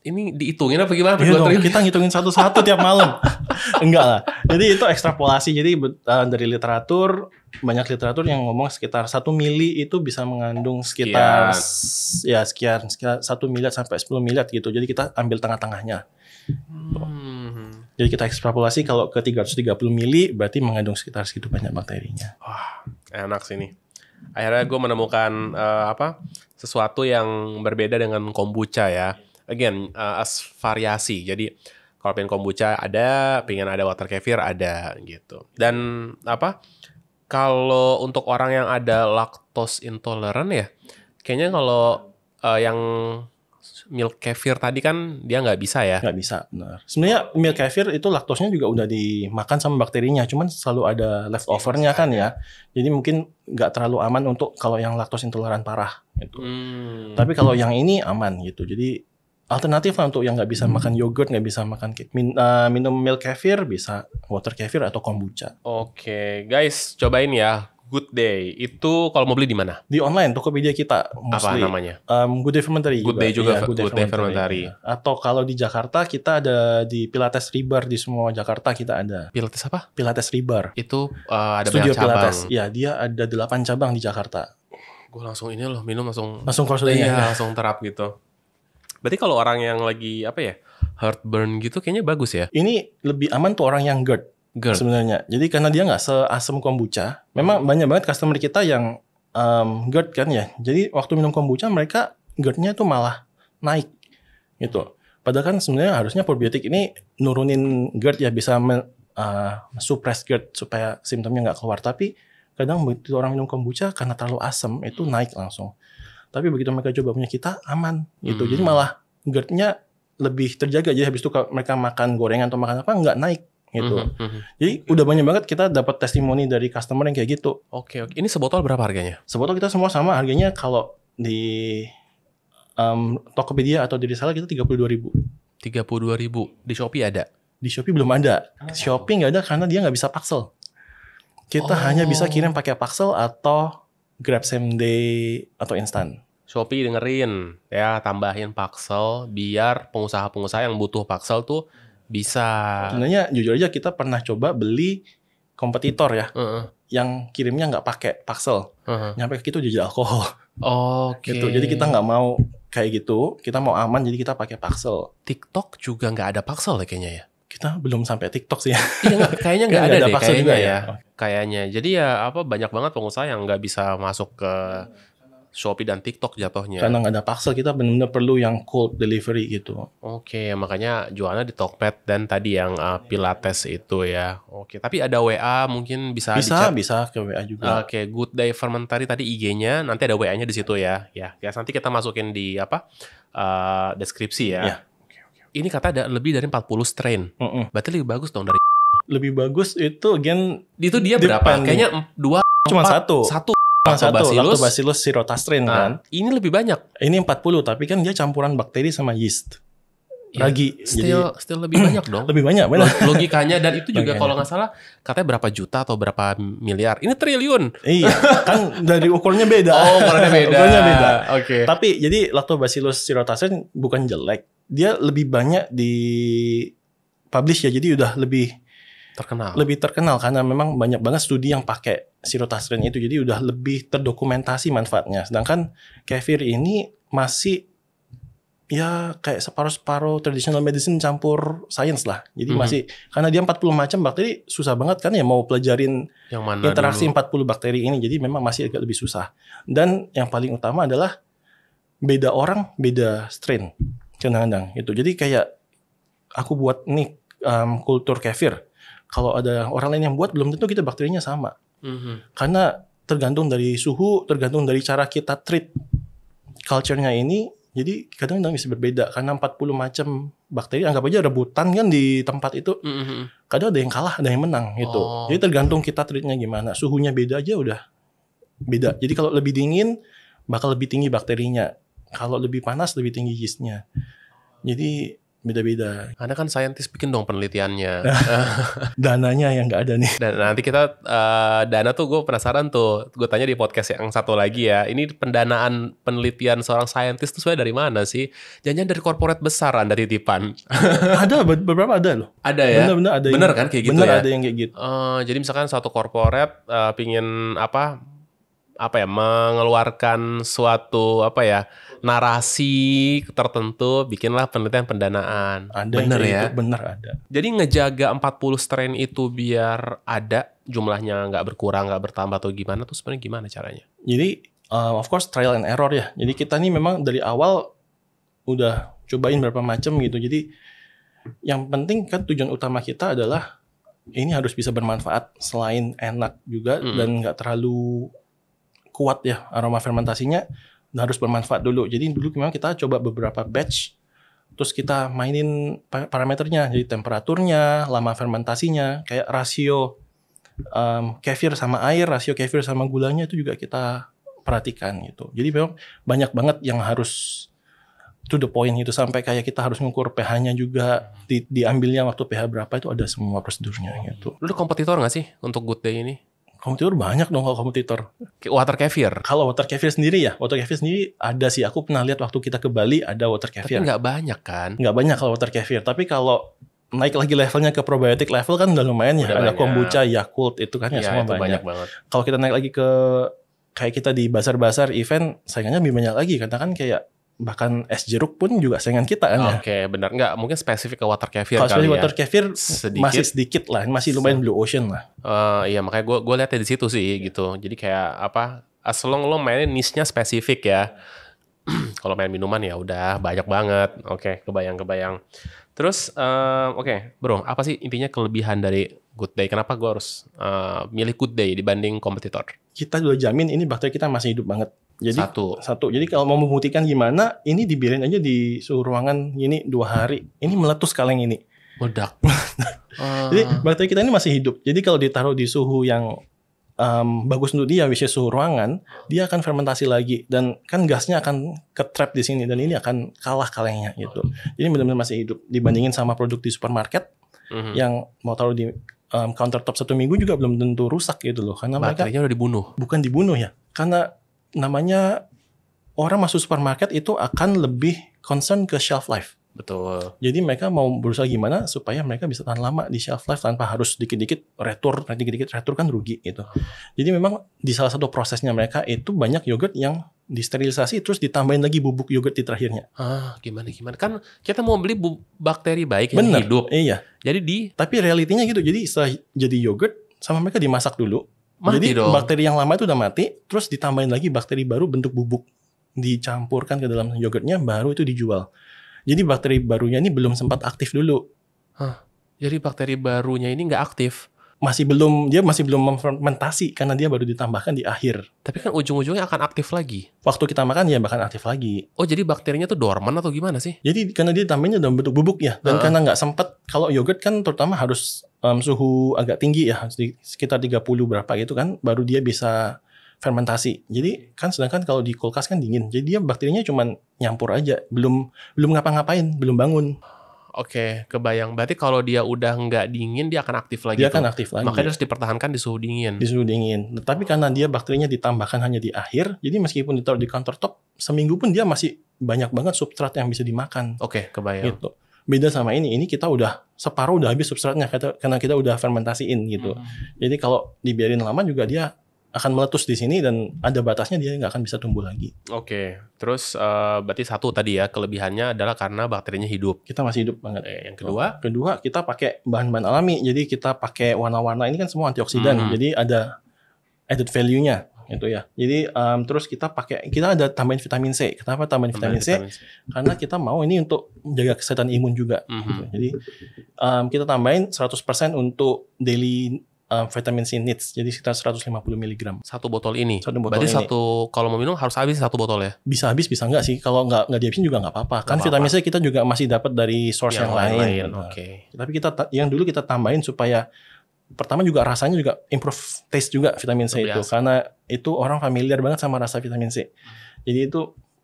ini dihitungin apa gimana? Iya dong, kita ngitungin satu-satu tiap malam. <laughs> Enggak lah. Jadi itu ekstrapolasi. Jadi eh, dari literatur banyak literatur yang ngomong sekitar satu mili itu bisa mengandung sekitar sekian. ya sekian sekitar satu miliar sampai 10 miliar gitu. Jadi kita ambil tengah-tengahnya. Hmm. Jadi kita ekstrapolasi kalau ke 330 mili berarti mengandung sekitar segitu banyak bakterinya. Wah, enak sih ini. akhirnya gue menemukan uh, apa sesuatu yang berbeda dengan kombucha ya again uh, as variasi. Jadi kalau pengen kombucha ada, pengen ada water kefir ada gitu. Dan apa? Kalau untuk orang yang ada laktos intoleran ya, kayaknya kalau uh, yang milk kefir tadi kan dia nggak bisa ya? Nggak bisa, benar. Sebenarnya milk kefir itu laktosnya juga udah dimakan sama bakterinya, cuman selalu ada leftovernya kan ya. Jadi mungkin nggak terlalu aman untuk kalau yang laktos intoleran parah gitu. Hmm. Tapi kalau yang ini aman gitu. Jadi alternatif lah untuk yang nggak bisa hmm. makan yogurt, nggak bisa makan cake. Min, uh, minum milk kefir bisa water kefir atau kombucha. Oke, okay. guys, cobain ya. Good Day itu kalau mau beli di mana? Di online toko Tokopedia kita mostly. Apa namanya? Um, Good Day Fermentary. Good Day juga. Ya, good, good Day, Day Fermentary. Iya. Atau kalau di Jakarta kita ada di Pilates Ribar di semua Jakarta kita ada. Pilates apa? Pilates Ribar. Itu uh, ada Studio banyak cabang. Pilates. Ya, dia ada delapan cabang di Jakarta. Gue langsung ini loh minum langsung langsung korsenya. Iya, langsung terap gitu. Berarti kalau orang yang lagi apa ya heartburn gitu kayaknya bagus ya. Ini lebih aman tuh orang yang GERD. GERD. Sebenarnya. Jadi karena dia nggak seasam kombucha. Memang hmm. banyak banget customer kita yang um, GERD kan ya. Jadi waktu minum kombucha mereka GERD-nya tuh malah naik gitu. Padahal kan sebenarnya harusnya probiotik ini nurunin GERD ya bisa men uh, ah, suppress GERD supaya simptomnya nggak keluar. Tapi kadang begitu orang minum kombucha karena terlalu asam itu hmm. naik langsung. Tapi begitu mereka coba punya kita aman gitu. Hmm. Jadi malah gerdnya lebih terjaga. Jadi habis itu mereka makan gorengan atau makan apa nggak naik gitu. Mm -hmm. Jadi udah banyak banget kita dapat testimoni dari customer yang kayak gitu. Oke, okay, okay. ini sebotol berapa harganya? Sebotol kita semua sama harganya kalau di um, Tokopedia atau di reseller kita tiga puluh dua ribu. Tiga puluh dua ribu di Shopee ada? Di Shopee belum ada. Oh, Shopee nggak ada karena dia nggak bisa paksel. Kita oh. hanya bisa kirim pakai paksel atau Grab same day atau instan? Shopee dengerin ya tambahin paksel biar pengusaha-pengusaha yang butuh paksel tuh bisa. Sebenarnya jujur aja kita pernah coba beli kompetitor ya. Uh -uh. Yang kirimnya nggak pakai paksel. Uh -huh. Nyampe ke kita jadi alkohol. Oke. Okay. Gitu. Jadi kita nggak mau kayak gitu. Kita mau aman jadi kita pakai paksel. TikTok juga nggak ada paksel ya kayaknya ya kita belum sampai TikTok sih. ya. Iya, kayaknya nggak ada, ada deh, kayaknya ya. ya. Oh. Kayaknya. Jadi ya apa banyak banget pengusaha yang nggak bisa masuk ke Shopee dan TikTok jatuhnya. Karena nggak ada paksa kita benar-benar perlu yang cold delivery gitu. Oke, okay, makanya jualnya di Tokped dan tadi yang uh, Pilates itu ya. Oke, okay, tapi ada WA mungkin bisa Bisa, bisa ke WA juga. Oke, okay, Good Day Fermentary tadi IG-nya, nanti ada WA-nya di situ ya. Ya, guys, nanti kita masukin di apa? Uh, deskripsi ya. Yeah. Ini kata ada lebih dari 40 strain. Mm -mm. Berarti lebih bagus dong dari lebih bagus itu again itu dia berapa? Kayaknya dua cuma 4, satu. Satu cuma satu Lactobacillus sirotastrin nah, kan. Ini lebih banyak. Ini 40 tapi kan dia campuran bakteri sama yeast. Ya, Lagi still jadi, still lebih banyak <clears throat> dong. Lebih banyak benar. Logikanya dan itu juga kalau nggak salah katanya berapa juta atau berapa miliar. Ini triliun. Iya, kan dari ukurnya beda. Oh, ukurannya beda. ukurannya beda. Oke. Okay. Tapi jadi Lactobacillus sirotastrin bukan jelek dia lebih banyak di publish ya jadi udah lebih terkenal lebih terkenal karena memang banyak banget studi yang pakai sirotastrin itu jadi udah lebih terdokumentasi manfaatnya sedangkan kefir ini masih ya kayak separuh-separuh traditional medicine campur science lah. Jadi -hmm. masih karena dia 40 macam bakteri susah banget kan ya mau pelajarin yang mana interaksi dulu? 40 bakteri ini. Jadi memang masih agak lebih susah. Dan yang paling utama adalah beda orang, beda strain. Cenandang itu. Jadi kayak aku buat nih um, kultur kefir. Kalau ada orang lain yang buat belum tentu kita bakterinya sama. Mm-hmm. Karena tergantung dari suhu, tergantung dari cara kita treat culture-nya ini. Jadi kadang kadang bisa berbeda karena 40 macam bakteri anggap aja rebutan kan di tempat itu. Mm-hmm. Kadang ada yang kalah, ada yang menang gitu. Oh. Jadi tergantung kita treatnya gimana. Suhunya beda aja udah beda. Jadi kalau lebih dingin bakal lebih tinggi bakterinya. Kalau lebih panas lebih tinggi yeastnya. Jadi beda-beda. Karena kan saintis bikin dong penelitiannya. <laughs> Dananya yang nggak ada nih. Dan nanti kita uh, dana tuh gue penasaran tuh. Gue tanya di podcast yang satu lagi ya. Ini pendanaan penelitian seorang saintis tuh sebenarnya dari mana sih? Jangan-jangan dari korporat besar dari titipan. <laughs> ada beberapa ada loh. Ada ya. Bener-bener ada. Bener yang, kan kayak gitu bener ya. Bener ada yang kayak gitu. Uh, jadi misalkan satu korporat uh, pingin apa apa ya mengeluarkan suatu apa ya narasi tertentu bikinlah penelitian pendanaan. Ada bener ya? Itu bener ada. Jadi ngejaga 40 strain itu biar ada jumlahnya nggak berkurang, nggak bertambah atau gimana tuh sebenarnya gimana caranya? Jadi um, of course trial and error ya. Jadi kita nih memang dari awal udah cobain berapa macam gitu. Jadi yang penting kan tujuan utama kita adalah ini harus bisa bermanfaat selain enak juga mm -hmm. dan nggak terlalu kuat ya aroma fermentasinya harus bermanfaat dulu. Jadi dulu memang kita coba beberapa batch terus kita mainin parameternya jadi temperaturnya, lama fermentasinya, kayak rasio um, kefir sama air, rasio kefir sama gulanya itu juga kita perhatikan gitu. Jadi memang banyak banget yang harus to the point itu sampai kayak kita harus ngukur pH-nya juga di, diambilnya waktu pH berapa itu ada semua prosedurnya gitu. Lu kompetitor nggak sih untuk Good Day ini? kompetitor banyak dong kalau kompetitor. Water Kefir. Kalau Water Kefir sendiri ya, Water Kefir sendiri ada sih. Aku pernah lihat waktu kita ke Bali ada Water Kefir. Tapi nggak banyak kan? Nggak banyak kalau Water Kefir. Tapi kalau naik lagi levelnya ke probiotik level kan udah lumayan ya. Udah ada kombucha, Yakult itu kan ya, ya semua itu banyak. banyak banget. Kalau kita naik lagi ke kayak kita di basar-basar event, sayangnya lebih banyak lagi. Karena kan kayak bahkan es jeruk pun juga saingan kita kan. Ya. Oke, okay, benar. Enggak, mungkin spesifik ke water kefir Kalau ya. water kefir sedikit. masih sedikit lah, masih lumayan blue ocean lah. Uh, iya, makanya gue gue lihatnya di situ sih iya. gitu. Jadi kayak apa? As long lo mainnya niche-nya spesifik ya. <clears throat> Kalau main minuman ya udah banyak banget. Oke, okay, kebayang-kebayang. Terus uh, oke, okay, Bro, apa sih intinya kelebihan dari Good Day? Kenapa gue harus uh, milih Good Day dibanding kompetitor? Kita udah jamin ini bakteri kita masih hidup banget jadi satu. satu. Jadi kalau mau membuktikan gimana, ini dibiarin aja di suhu ruangan ini dua hari. Ini meletus kaleng ini. Meledak. uh. <laughs> Jadi ah. bakteri kita ini masih hidup. Jadi kalau ditaruh di suhu yang um, bagus untuk dia, misalnya suhu ruangan, dia akan fermentasi lagi dan kan gasnya akan ketrap di sini dan ini akan kalah kalengnya gitu. Jadi benar-benar masih hidup dibandingin sama produk di supermarket mm-hmm. yang mau taruh di um, countertop satu minggu juga belum tentu rusak gitu loh karena Baterainya mereka udah dibunuh. Bukan dibunuh ya. Karena namanya orang masuk supermarket itu akan lebih concern ke shelf life. Betul. Jadi mereka mau berusaha gimana supaya mereka bisa tahan lama di shelf life tanpa harus dikit-dikit retur, dikit-dikit retur kan rugi gitu. Jadi memang di salah satu prosesnya mereka itu banyak yogurt yang disterilisasi terus ditambahin lagi bubuk yogurt di terakhirnya. Ah, gimana gimana? Kan kita mau beli bakteri baik yang hidup. Iya. Jadi di tapi realitinya gitu. Jadi setelah jadi yogurt sama mereka dimasak dulu Mati Jadi dong. bakteri yang lama itu udah mati, terus ditambahin lagi bakteri baru bentuk bubuk dicampurkan ke dalam yogurtnya, baru itu dijual. Jadi bakteri barunya ini belum sempat aktif dulu. Hah. Jadi bakteri barunya ini nggak aktif masih belum dia masih belum memfermentasi karena dia baru ditambahkan di akhir. Tapi kan ujung-ujungnya akan aktif lagi. Waktu kita makan ya bahkan aktif lagi. Oh jadi bakterinya tuh dorman atau gimana sih? Jadi karena dia tambahinnya dalam bentuk bubuk ya dan -uh. karena nggak sempat kalau yogurt kan terutama harus um, suhu agak tinggi ya sekitar 30 berapa gitu kan baru dia bisa fermentasi. Jadi kan sedangkan kalau di kulkas kan dingin. Jadi dia bakterinya cuman nyampur aja, belum belum ngapa-ngapain, belum bangun. Oke, okay, kebayang. Berarti kalau dia udah nggak dingin, dia akan aktif lagi. Dia tuh. akan aktif lagi. Makanya harus dipertahankan di suhu dingin. Di suhu dingin. Tapi karena dia bakterinya ditambahkan hanya di akhir, jadi meskipun ditaruh di countertop, seminggu pun dia masih banyak banget substrat yang bisa dimakan. Oke, okay, kebayang. Gitu. Beda sama ini, ini kita udah separuh udah habis substratnya karena kita udah fermentasiin gitu. Hmm. Jadi kalau dibiarin lama juga dia akan meletus di sini dan ada batasnya dia nggak akan bisa tumbuh lagi. Oke, terus uh, berarti satu tadi ya kelebihannya adalah karena bakterinya hidup. Kita masih hidup banget. Eh, yang kedua? Oh, kedua kita pakai bahan-bahan alami, jadi kita pakai warna-warna ini kan semua antioksidan, hmm. jadi ada added value-nya itu ya. Jadi um, terus kita pakai kita ada tambahin vitamin C. Kenapa tambahin, tambahin vitamin, C? vitamin C? Karena kita mau ini untuk menjaga kesehatan imun juga. Mm -hmm. Gitu. Jadi um, kita tambahin 100% untuk daily uh, vitamin C needs. Jadi sekitar 150 mg. Satu botol ini. Satu botol Berarti ini. satu kalau mau minum harus habis satu botol ya? Bisa habis, bisa enggak sih? Kalau enggak enggak dihabisin juga enggak apa-apa. Kan apa -apa. vitamin C kita juga masih dapat dari source yang, yang lain. lain. Nah, oke. Okay. Tapi kita yang dulu kita tambahin supaya pertama juga rasanya juga improve taste juga vitamin C Biasa. itu karena itu orang familiar banget sama rasa vitamin C. Hmm. Jadi itu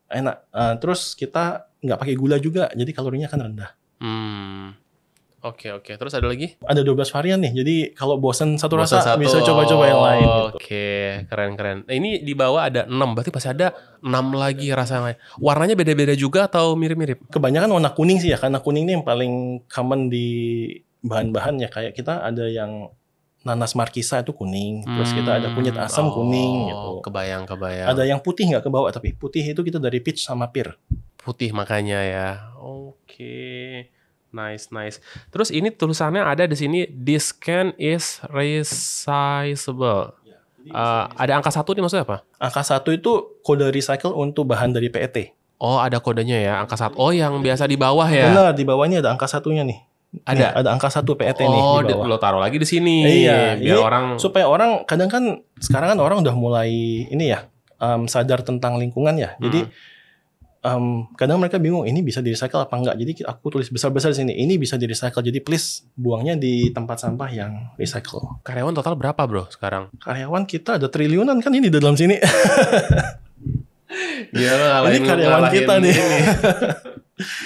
enak. Uh, terus kita nggak pakai gula juga, jadi kalorinya kan rendah. Hmm. Oke okay, oke. Okay. Terus ada lagi? Ada 12 varian nih. Jadi kalau bosan satu bosen rasa satu. bisa coba-coba yang lain. Gitu. Oke, gitu. keren keren. Nah, ini di bawah ada enam Berarti pasti ada enam lagi rasa yang lain. Warnanya beda-beda juga atau mirip-mirip? Kebanyakan warna kuning sih ya. Karena kuning ini yang paling common di bahan-bahannya. Kayak kita ada yang nanas markisa itu kuning, hmm, terus kita ada hmm. kunyit asam oh, kuning gitu. Kebayang kebayang. Ada yang putih nggak ke bawah tapi putih itu kita dari peach sama pir. Putih makanya ya. Oke. Okay. Nice, nice. Terus ini tulisannya ada di sini this can is resizable. uh, ya, eh, ada angka satu ini maksudnya apa? Angka satu itu kode recycle untuk bahan dari PET. Oh, ada kodenya ya, angka satu. Oh, yang biasa di bawah ya. Benar, di bawahnya ada angka satunya nih. Ada nih, ada angka satu PET oh, nih di lo taruh lagi di sini. Eh, iya, biar ini orang supaya orang kadang kan sekarang kan orang udah mulai ini ya, um, sadar tentang lingkungan ya. Hmm. Jadi um, kadang mereka bingung ini bisa di recycle apa enggak. Jadi aku tulis besar-besar di sini ini bisa di recycle. Jadi please buangnya di tempat sampah yang recycle. Karyawan total berapa bro sekarang? Karyawan kita ada triliunan kan ini di dalam sini. <laughs> Iya, lah, ini karyawan kita nih.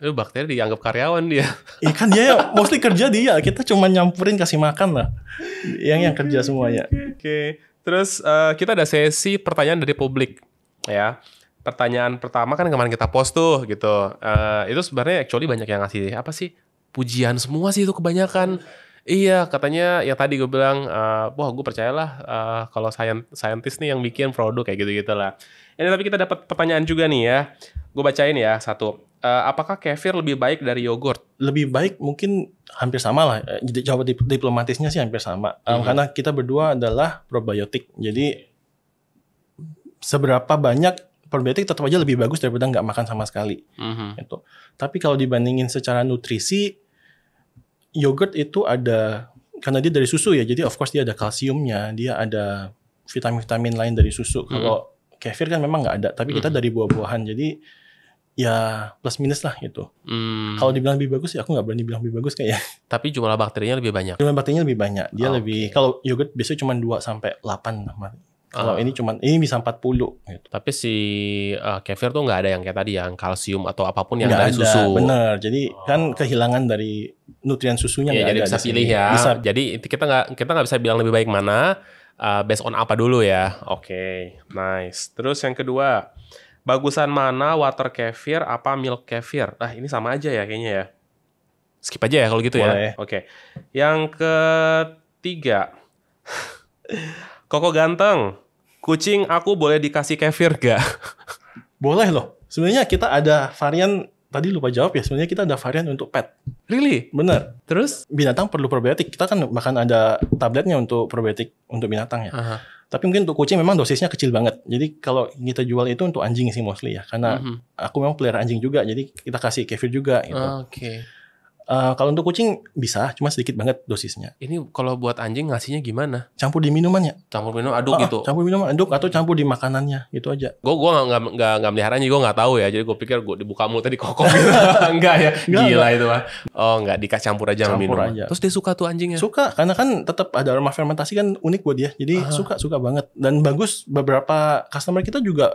Itu <laughs> bakteri dianggap karyawan dia. <laughs> Iya kan dia mostly kerja dia, kita cuma nyampurin kasih makan lah. Yang yang kerja semuanya. Oke. Okay. Terus uh, kita ada sesi pertanyaan dari publik ya pertanyaan pertama kan kemarin kita post tuh gitu. Uh, itu sebenarnya actually banyak yang ngasih apa sih? Pujian semua sih itu kebanyakan. Iya, katanya yang tadi gue bilang, uh, wah gue percayalah uh, kalau scientist nih yang bikin produk kayak gitu-gitu lah. Ini tapi kita dapat pertanyaan juga nih ya. Gue bacain ya satu. Uh, apakah kefir lebih baik dari yogurt? Lebih baik mungkin hampir sama lah. Jadi jawab diplomatisnya sih hampir sama. Um, -hmm. Karena kita berdua adalah probiotik. Jadi seberapa banyak probiotik tetap aja lebih bagus daripada nggak makan sama sekali. Mm-hmm. Itu. Tapi kalau dibandingin secara nutrisi, yogurt itu ada karena dia dari susu ya, jadi of course dia ada kalsiumnya, dia ada vitamin-vitamin lain dari susu. hmm Kalau kefir kan memang nggak ada, tapi mm-hmm. kita dari buah-buahan, jadi ya plus minus lah gitu. Hmm. Kalau dibilang lebih bagus ya aku nggak berani bilang lebih bagus kayak. Ya. <laughs> Tapi jumlah bakterinya lebih banyak. Jumlah bakterinya lebih banyak. Dia okay. Ah, lebih kalau yogurt biasanya cuma 2 sampai 8 kalau uh. ini cuma ini bisa 40 gitu. Tapi si uh, kefir tuh nggak ada yang kayak tadi yang kalsium atau apapun yang gak dari ada, susu. Bener. Jadi oh. kan kehilangan dari nutrien susunya ya, jadi bisa pilih ya. Bisa. Jadi kita nggak kita nggak bisa bilang lebih baik mana uh, based on apa dulu ya. Oke, okay. nice. Terus yang kedua, bagusan mana water kefir apa milk kefir? Nah, ini sama aja ya kayaknya ya. Skip aja ya kalau gitu ya. Boleh. ya. Oke. Okay. Yang ketiga <laughs> Koko ganteng, kucing aku boleh dikasih kefir gak? <laughs> boleh loh. Sebenarnya kita ada varian tadi lupa jawab ya. Sebenarnya kita ada varian untuk pet. Really? Bener. Terus binatang perlu probiotik. Kita kan bahkan ada tabletnya untuk probiotik untuk binatang ya. Uh-huh. Tapi mungkin untuk kucing memang dosisnya kecil banget. Jadi kalau kita jual itu untuk anjing sih mostly ya. Karena mm -hmm. aku memang pelihara anjing juga. Jadi kita kasih kefir juga gitu. Ah, oke. Okay. Uh, kalau untuk kucing bisa, cuma sedikit banget dosisnya. Ini kalau buat anjing ngasihnya gimana? Campur di minumannya. Campur minum aduk oh, gitu. Campur minum aduk atau campur di makanannya gitu aja. Gue gue nggak nggak nggak melihara anjing, gue nggak tahu ya. Jadi gue pikir gue dibuka mulut tadi kokok gitu. <laughs> enggak ya. Gila enggak. itu mah. Oh nggak campur aja campur minum. Aja. Terus dia suka tuh anjingnya? Suka karena kan tetap ada aroma fermentasi kan unik buat dia. Jadi ah. suka suka banget dan bagus beberapa customer kita juga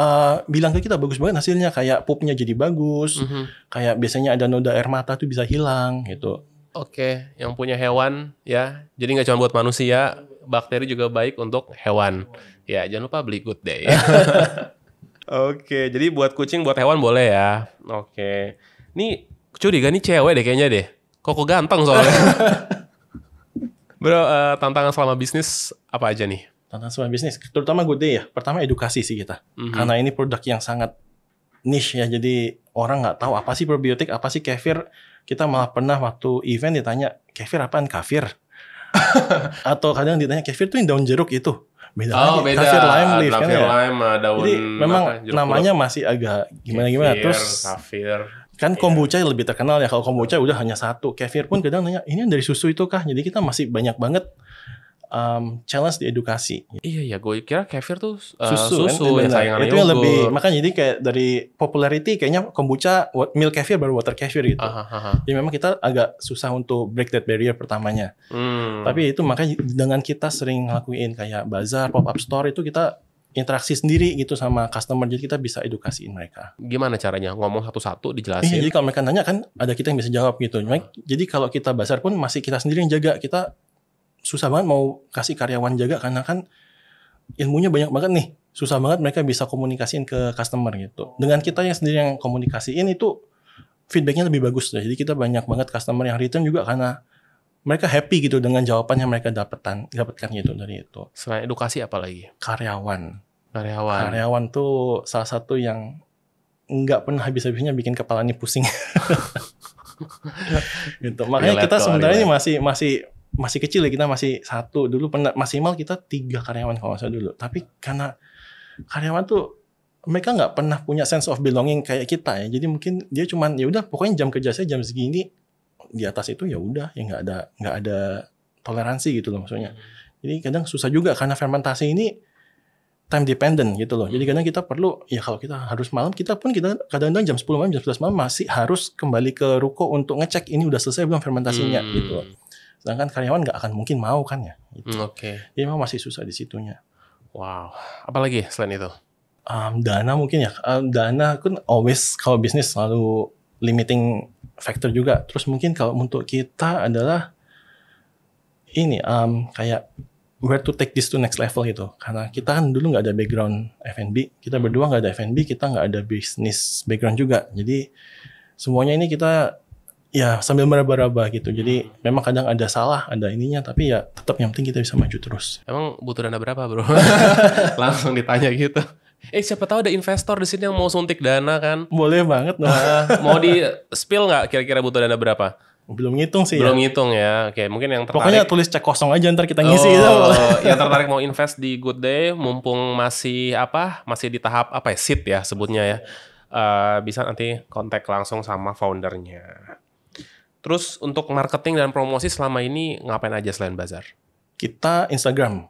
uh, bilang ke kita bagus banget hasilnya kayak pupnya jadi bagus mm -hmm. kayak biasanya ada noda air mata tuh bisa hilang gitu oke okay. yang punya hewan ya jadi nggak cuma buat manusia bakteri juga baik untuk hewan ya jangan lupa beli good day <laughs> oke okay. jadi buat kucing buat hewan boleh ya oke okay. ini curiga nih cewek deh kayaknya deh kok ganteng soalnya <laughs> Bro, uh, tantangan selama bisnis apa aja nih? Tentang sebuah bisnis, terutama deh ya. Pertama edukasi sih kita, mm-hmm. karena ini produk yang sangat niche ya. Jadi orang nggak tahu apa sih probiotik, apa sih kefir. Kita malah pernah waktu event ditanya kefir apaan kafir, <laughs> atau kadang ditanya kefir tuh yang daun jeruk itu. Beda oh, lagi. Beda. Kafir lime leaf kan kafir kan lime, ya. daun Jadi memang apa, namanya masih agak gimana gimana. Terus kafir. Kan iya. kombucha yeah. lebih terkenal ya. Kalau kombucha udah hanya satu. Kefir pun kadang nanya, ini dari susu itu kah? Jadi kita masih banyak banget um, challenge di edukasi. Iya iya, gue kira kefir tuh uh, susu, kan? susu kan, ya, itu yang lebih makanya jadi kayak dari popularity kayaknya kombucha milk kefir baru water kefir gitu. Aha, aha. Ya memang kita agak susah untuk break that barrier pertamanya. Hmm. Tapi itu makanya dengan kita sering ngelakuin kayak bazar, pop up store itu kita interaksi sendiri gitu sama customer jadi kita bisa edukasiin mereka. Gimana caranya? Ngomong satu-satu dijelasin. Iya, jadi kalau mereka nanya kan ada kita yang bisa jawab gitu. Hmm. Jadi kalau kita bazar pun masih kita sendiri yang jaga. Kita susah banget mau kasih karyawan jaga karena kan ilmunya banyak banget nih. Susah banget mereka bisa komunikasiin ke customer gitu. Dengan kita yang sendiri yang komunikasiin itu feedbacknya lebih bagus. Jadi kita banyak banget customer yang return juga karena mereka happy gitu dengan jawaban yang mereka dapatkan dapatkan gitu dari itu. Selain edukasi apalagi Karyawan. Karyawan. Karyawan tuh salah satu yang nggak pernah habis-habisnya bikin kepalanya pusing. <laughs> gitu. Makanya kita sebenarnya masih masih masih kecil ya kita masih satu dulu pernah maksimal kita tiga karyawan kalau saya dulu tapi karena karyawan tuh mereka nggak pernah punya sense of belonging kayak kita ya jadi mungkin dia cuman ya udah pokoknya jam kerja saya jam segini di atas itu ya udah ya nggak ada nggak ada toleransi gitu loh maksudnya hmm. jadi kadang susah juga karena fermentasi ini time dependent gitu loh. Jadi hmm. kadang kita perlu ya kalau kita harus malam kita pun kita kadang-kadang jam 10 malam jam 11 malam masih harus kembali ke ruko untuk ngecek ini udah selesai belum fermentasinya hmm. gitu loh. Sedangkan karyawan nggak akan mungkin mau kan ya. Gitu. Hmm, Oke. Okay. Jadi memang masih susah di situnya. Wow. Apalagi ya selain itu? Um, dana mungkin ya. Um, dana kan always kalau bisnis selalu limiting factor juga. Terus mungkin kalau untuk kita adalah ini um, kayak where to take this to next level gitu. Karena kita kan dulu nggak ada background F&B, kita berdua nggak ada F&B, kita nggak ada bisnis background juga. Jadi semuanya ini kita ya sambil meraba-raba gitu. Jadi hmm. memang kadang ada salah, ada ininya, tapi ya tetap yang penting kita bisa maju terus. Emang butuh dana berapa, Bro? <laughs> Langsung ditanya gitu. Eh siapa tahu ada investor di sini yang mau suntik dana kan? Boleh banget. Nah. mau di spill nggak kira-kira butuh dana berapa? Belum ngitung sih ya. Belum ya. ngitung ya. Oke, mungkin yang tertarik. Pokoknya tulis cek kosong aja ntar kita ngisi. Oh, <laughs> yang tertarik mau invest di Good Day, mumpung masih apa? Masih di tahap apa ya? Seed ya sebutnya ya. Uh, bisa nanti kontak langsung sama foundernya. Terus untuk marketing dan promosi selama ini ngapain aja selain bazar? Kita Instagram.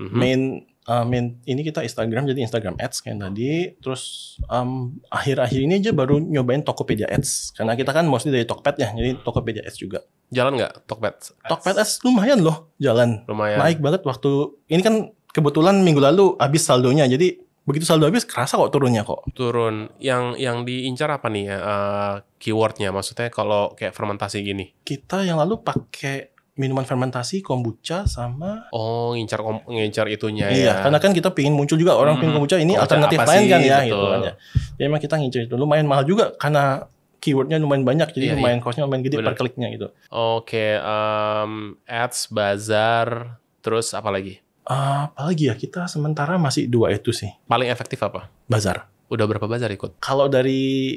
Mm-hmm. Main uh, main ini kita Instagram jadi Instagram Ads kayak tadi. Terus akhir akhir-akhir ini aja baru nyobain Tokopedia Ads karena kita kan mostly dari Tokped ya, jadi Tokopedia Ads juga. Jalan nggak Tokped? Tokped Ads lumayan loh, jalan. Lumayan. Naik banget waktu ini kan kebetulan minggu lalu habis saldonya jadi begitu saldo habis kerasa kok turunnya kok. Turun. Yang yang diincar apa nih ya uh, keywordnya? Maksudnya kalau kayak fermentasi gini? Kita yang lalu pakai minuman fermentasi kombucha sama oh ngincar kom ngincar itunya iya, ya karena kan kita pingin muncul juga orang hmm, pingin kombucha ini kombucha alternatif lain kan ya gitu kan ya jadi memang kita ngincar itu lumayan mahal juga karena keywordnya lumayan banyak jadi iya, lumayan iya. costnya lumayan gede Bener. per kliknya gitu oke okay, um, ads bazar terus apa lagi Uh, apalagi ya kita sementara masih dua itu sih. Paling efektif apa? Bazar. Udah berapa bazar ikut? Kalau dari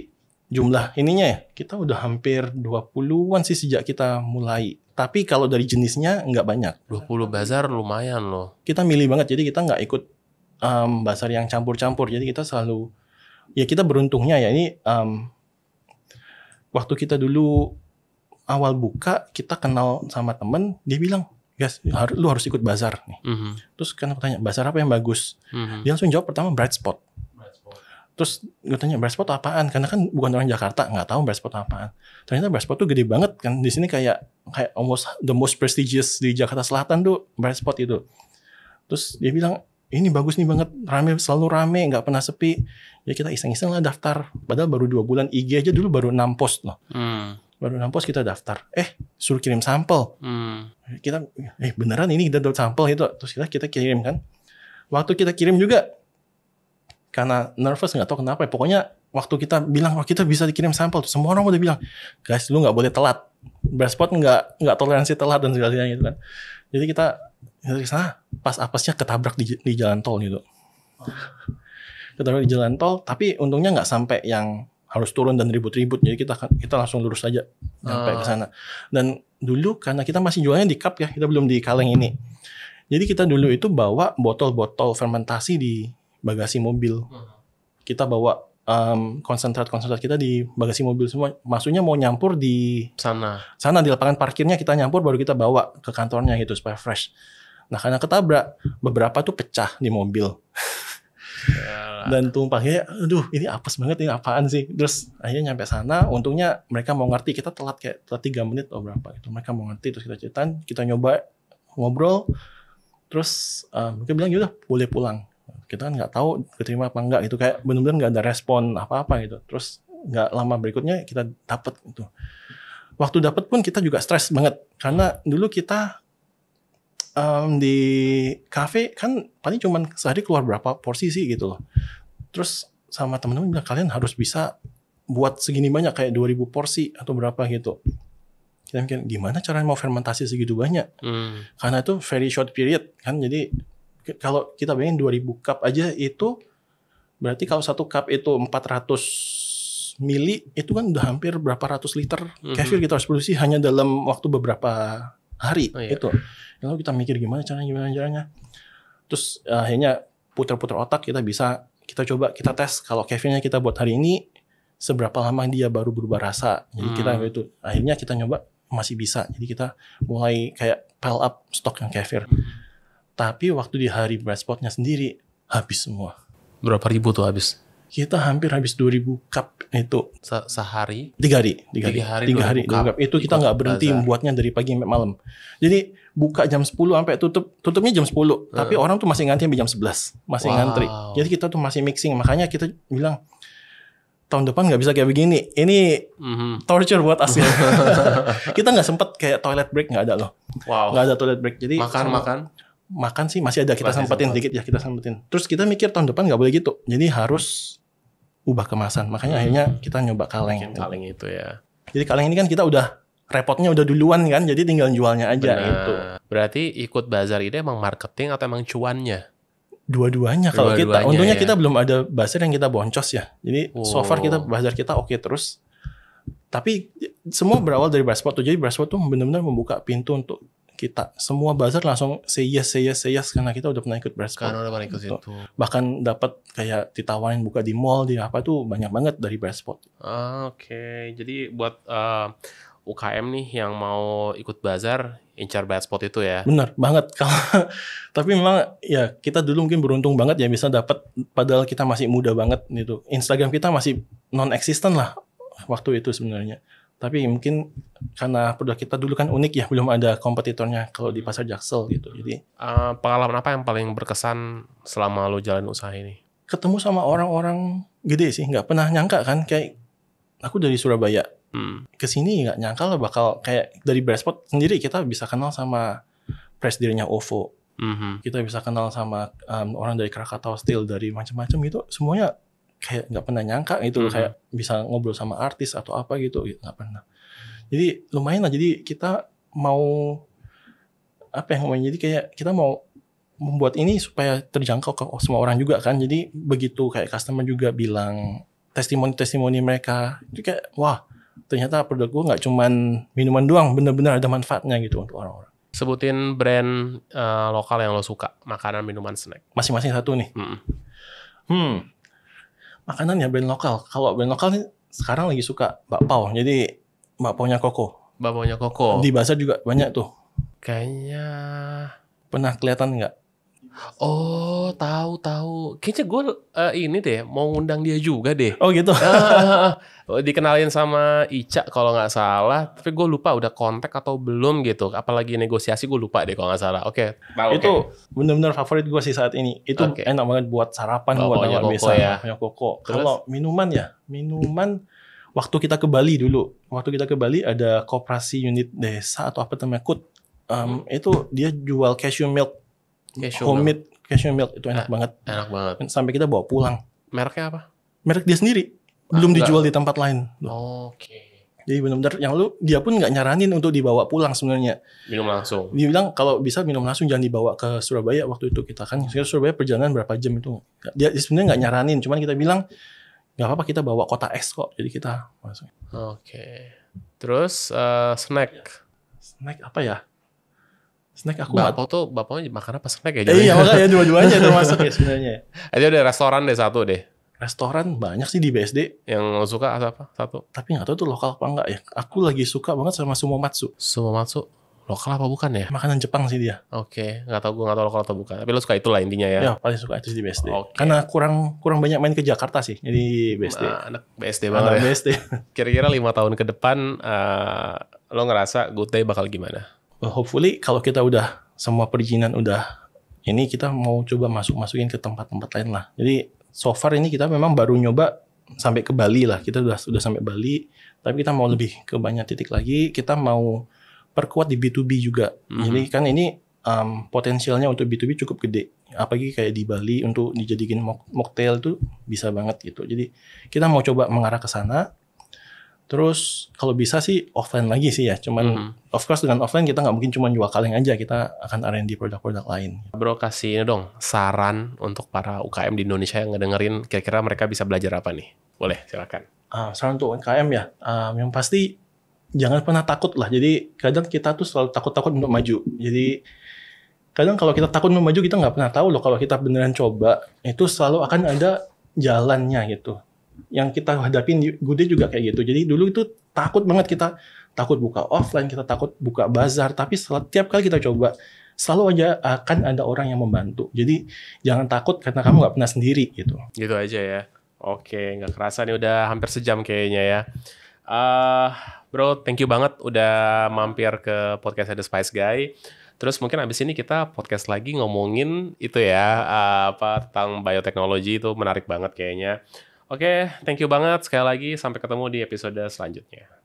jumlah ininya ya, kita udah hampir 20-an sih sejak kita mulai. Tapi kalau dari jenisnya nggak banyak. 20 bazar lumayan loh. Kita milih banget, jadi kita nggak ikut um, bazar yang campur-campur. Jadi kita selalu, ya kita beruntungnya ya ini um, waktu kita dulu awal buka kita kenal sama temen, dia bilang guys lu harus ikut bazar nih. Mm -hmm. Terus kan aku tanya bazar apa yang bagus? Mm -hmm. Dia langsung jawab pertama bright spot. Bright spot. Terus gue tanya bright spot apaan? Karena kan bukan orang Jakarta nggak tahu bright spot apaan. Ternyata bright spot tuh gede banget kan. Di sini kayak kayak almost the most prestigious di Jakarta Selatan tuh bright spot itu. Terus dia bilang ini bagus nih banget rame selalu rame nggak pernah sepi ya kita iseng-iseng lah daftar padahal baru dua bulan IG aja dulu baru enam post loh mm baru kampus kita daftar eh suruh kirim sampel hmm. kita eh beneran ini kita dapat sampel itu terus kita kita kirim kan waktu kita kirim juga karena nervous nggak tahu kenapa ya. pokoknya waktu kita bilang wah oh, kita bisa dikirim sampel semua orang udah bilang guys lu nggak boleh telat berespot nggak nggak toleransi telat dan segala gitu kan jadi kita dari sana pas apesnya ketabrak di, di jalan tol gitu oh. ketabrak di jalan tol tapi untungnya nggak sampai yang harus turun dan ribut-ribut. Jadi kita kita langsung lurus saja sampai ah. ke sana. Dan dulu karena kita masih jualnya di cup ya, kita belum di kaleng ini. Jadi kita dulu itu bawa botol-botol fermentasi di bagasi mobil. Hmm. Kita bawa um, konsentrat konsentrat kita di bagasi mobil semua. Maksudnya mau nyampur di sana. Sana di lapangan parkirnya kita nyampur baru kita bawa ke kantornya gitu supaya fresh. Nah karena ketabrak beberapa tuh pecah di mobil. <laughs> dan tumpahnya aduh ini apes banget ini apaan sih terus akhirnya nyampe sana untungnya mereka mau ngerti kita telat kayak telat tiga menit atau berapa gitu mereka mau ngerti terus kita ceritain kita nyoba ngobrol terus uh, mereka bilang yaudah boleh pulang kita kan nggak tahu keterima apa enggak gitu kayak benar-benar nggak ada respon apa-apa gitu terus nggak lama berikutnya kita dapat gitu waktu dapat pun kita juga stres banget karena dulu kita um, di kafe kan paling cuma sehari keluar berapa porsi sih gitu loh. Terus sama temen teman bilang kalian harus bisa buat segini banyak kayak 2000 porsi atau berapa gitu. Kita mikir gimana caranya mau fermentasi segitu banyak? Hmm. Karena itu very short period kan jadi kalau kita bayangin 2000 cup aja itu berarti kalau satu cup itu 400 mili itu kan udah hampir berapa ratus liter hmm. kefir mm kita harus produksi hanya dalam waktu beberapa hari oh, iya. itu. Ya, lalu kita mikir gimana caranya gimana caranya. Terus eh, akhirnya putar-putar otak kita bisa kita coba kita tes kalau Kevinnya kita buat hari ini seberapa lama dia baru berubah rasa. Jadi hmm. kita itu akhirnya kita nyoba masih bisa. Jadi kita mulai kayak pile up stok yang kefir. Hmm. Tapi waktu di hari spotnya sendiri habis semua. Berapa ribu tuh habis? kita hampir habis 2000 cup itu sehari tiga hari tiga hari tiga hari, tiga hari, tiga hari cup. itu kita nggak berhenti bazar. membuatnya dari pagi sampai malam jadi buka jam 10 sampai tutup tutupnya jam 10 uh. Eh. tapi orang tuh masih ngantri sampai jam 11 masih wow. ngantri jadi kita tuh masih mixing makanya kita bilang tahun depan nggak bisa kayak begini ini mm-hmm. torture buat asli <laughs> <laughs> kita nggak sempet kayak toilet break nggak ada loh wow. ada toilet break jadi makan sama, makan makan sih masih ada kita masih sempetin sempat. dikit ya kita sempetin terus kita mikir tahun depan nggak boleh gitu jadi harus ubah kemasan. Makanya hmm. akhirnya kita nyoba kaleng. Bikin kaleng itu ya. Jadi kaleng ini kan kita udah repotnya udah duluan kan, jadi tinggal jualnya aja itu. Berarti ikut bazar ini emang marketing atau emang cuannya? Dua-duanya kalau kita. Untungnya ya. kita belum ada bazar yang kita boncos ya. Jadi oh. so far kita oh. bazar kita oke okay terus. Tapi semua berawal dari Brasport tuh. Jadi Brasport tuh benar-benar membuka pintu untuk kita semua buzzer langsung say yes say yes say yes karena kita udah pernah ikut breast karena udah pernah ikut itu bahkan dapat kayak ditawarin buka di mall di apa tuh banyak banget dari spot ah, oke okay. jadi buat uh, eh, UKM nih yang mau ikut bazar incar breast spot itu ya bener banget <laughs> kalau tapi memang ya kita dulu mungkin beruntung banget ya bisa dapat padahal kita masih muda banget gitu Instagram kita masih non existent lah waktu itu sebenarnya tapi mungkin karena produk kita dulu kan unik ya belum ada kompetitornya kalau di pasar jaksel gitu jadi uh, pengalaman apa yang paling berkesan selama lo jalan usaha ini ketemu sama orang-orang gede sih nggak pernah nyangka kan kayak aku dari Surabaya hmm. sini nggak nyangka lah bakal kayak dari Brasport sendiri kita bisa kenal sama presidennya OVO Mm -hmm. Kita bisa kenal sama um, orang dari Krakatau Steel dari macam-macam gitu. Semuanya kayak nggak pernah nyangka gitu mm -hmm. kayak bisa ngobrol sama artis atau apa gitu ya, nggak pernah jadi lumayan lah jadi kita mau apa yang namanya jadi kayak kita mau membuat ini supaya terjangkau ke semua orang juga kan jadi begitu kayak customer juga bilang testimoni testimoni mereka itu kayak wah ternyata produk gue nggak cuman minuman doang bener-bener ada manfaatnya gitu untuk orang-orang sebutin brand uh, lokal yang lo suka makanan minuman snack masing-masing satu nih hmm. hmm Makanan ya brand lokal. Kalau brand lokal nih sekarang lagi suka bakpao. Jadi nya Koko. nya Koko. Di bahasa juga banyak tuh. Kayaknya pernah kelihatan nggak Oh, tahu tahu. Kayaknya gue uh, ini deh mau ngundang dia juga deh. Oh gitu. uh, <laughs> dikenalin sama Ica kalau nggak salah, tapi gue lupa udah kontak atau belum gitu. Apalagi negosiasi gue lupa deh kalau nggak salah. Oke. Okay. okay. Itu benar-benar favorit gue sih saat ini. Itu okay. enak banget buat sarapan oh, buat awal biasa. ya. koko. Kalau minuman ya, minuman waktu kita ke Bali dulu. Waktu kita ke Bali ada kooperasi unit desa atau apa namanya Kut. Um, itu dia jual cashew milk Cashew homemade milk. cashew milk itu enak eh, banget. Enak banget. Sampai kita bawa pulang. Mereknya apa? Merek dia sendiri. Ah, Belum ah, dijual di tempat lain. Oh, Oke. Okay. Jadi benar-benar yang lu dia pun nggak nyaranin untuk dibawa pulang sebenarnya. Minum langsung. Dia bilang kalau bisa minum langsung jangan dibawa ke Surabaya waktu itu kita kan. Sekarang Surabaya perjalanan berapa jam itu? Dia sebenarnya nggak nyaranin, cuman kita bilang nggak apa-apa kita bawa kota es kok. Jadi kita masuk. Oke. Okay. Terus uh, snack. Snack apa ya? Snack aku Bapak tuh bapaknya makan apa snack ya? Eh, iya makanya <laughs> dua-duanya termasuk ya sebenarnya. Aja eh, udah restoran deh satu deh. Restoran banyak sih di BSD. Yang lo suka apa? Satu. Tapi nggak tahu tuh lokal apa enggak ya. Aku lagi suka banget sama sumo matsu. Sumo matsu lokal apa bukan ya? Makanan Jepang sih dia. Oke, okay. nggak tahu gue nggak tahu lokal atau bukan. Tapi lo suka itulah intinya ya. Ya paling suka itu sih di BSD. Okay. Karena kurang kurang banyak main ke Jakarta sih jadi BSD. Nah, anak BSD banget. Anak ya. BSD. <laughs> Kira-kira lima tahun ke depan uh, lo ngerasa Good bakal gimana? hopefully kalau kita udah semua perizinan udah ini kita mau coba masuk masukin ke tempat-tempat lain lah. Jadi so far ini kita memang baru nyoba sampai ke Bali lah. Kita udah sudah sampai Bali, tapi kita mau lebih ke banyak titik lagi. Kita mau perkuat di B2B juga. Mm -hmm. Jadi kan ini um, potensialnya untuk B2B cukup gede. Apalagi kayak di Bali untuk dijadikan mocktail tuh bisa banget gitu. Jadi kita mau coba mengarah ke sana Terus kalau bisa sih offline lagi sih ya. Cuman mm -hmm. of course dengan offline kita nggak mungkin cuma jual kaleng aja. Kita akan R&D produk-produk lain. Bro kasih ini dong saran untuk para UKM di Indonesia yang ngedengerin kira-kira mereka bisa belajar apa nih? Boleh silakan. Uh, saran untuk UKM ya. Um, yang pasti jangan pernah takut lah. Jadi kadang kita tuh selalu takut-takut untuk maju. Jadi kadang kalau kita takut untuk maju kita nggak pernah tahu loh kalau kita beneran coba itu selalu akan ada jalannya gitu yang kita hadapin Gude juga kayak gitu. Jadi dulu itu takut banget kita takut buka offline, kita takut buka bazar, tapi setiap kali kita coba selalu aja akan ada orang yang membantu. Jadi jangan takut karena kamu nggak pernah sendiri gitu. Gitu aja ya. Oke, nggak kerasa nih udah hampir sejam kayaknya ya. Uh, bro, thank you banget udah mampir ke podcast The Spice Guy. Terus mungkin abis ini kita podcast lagi ngomongin itu ya ah, apa tentang bioteknologi itu menarik banget kayaknya. Oke, okay, thank you banget sekali lagi. Sampai ketemu di episode selanjutnya.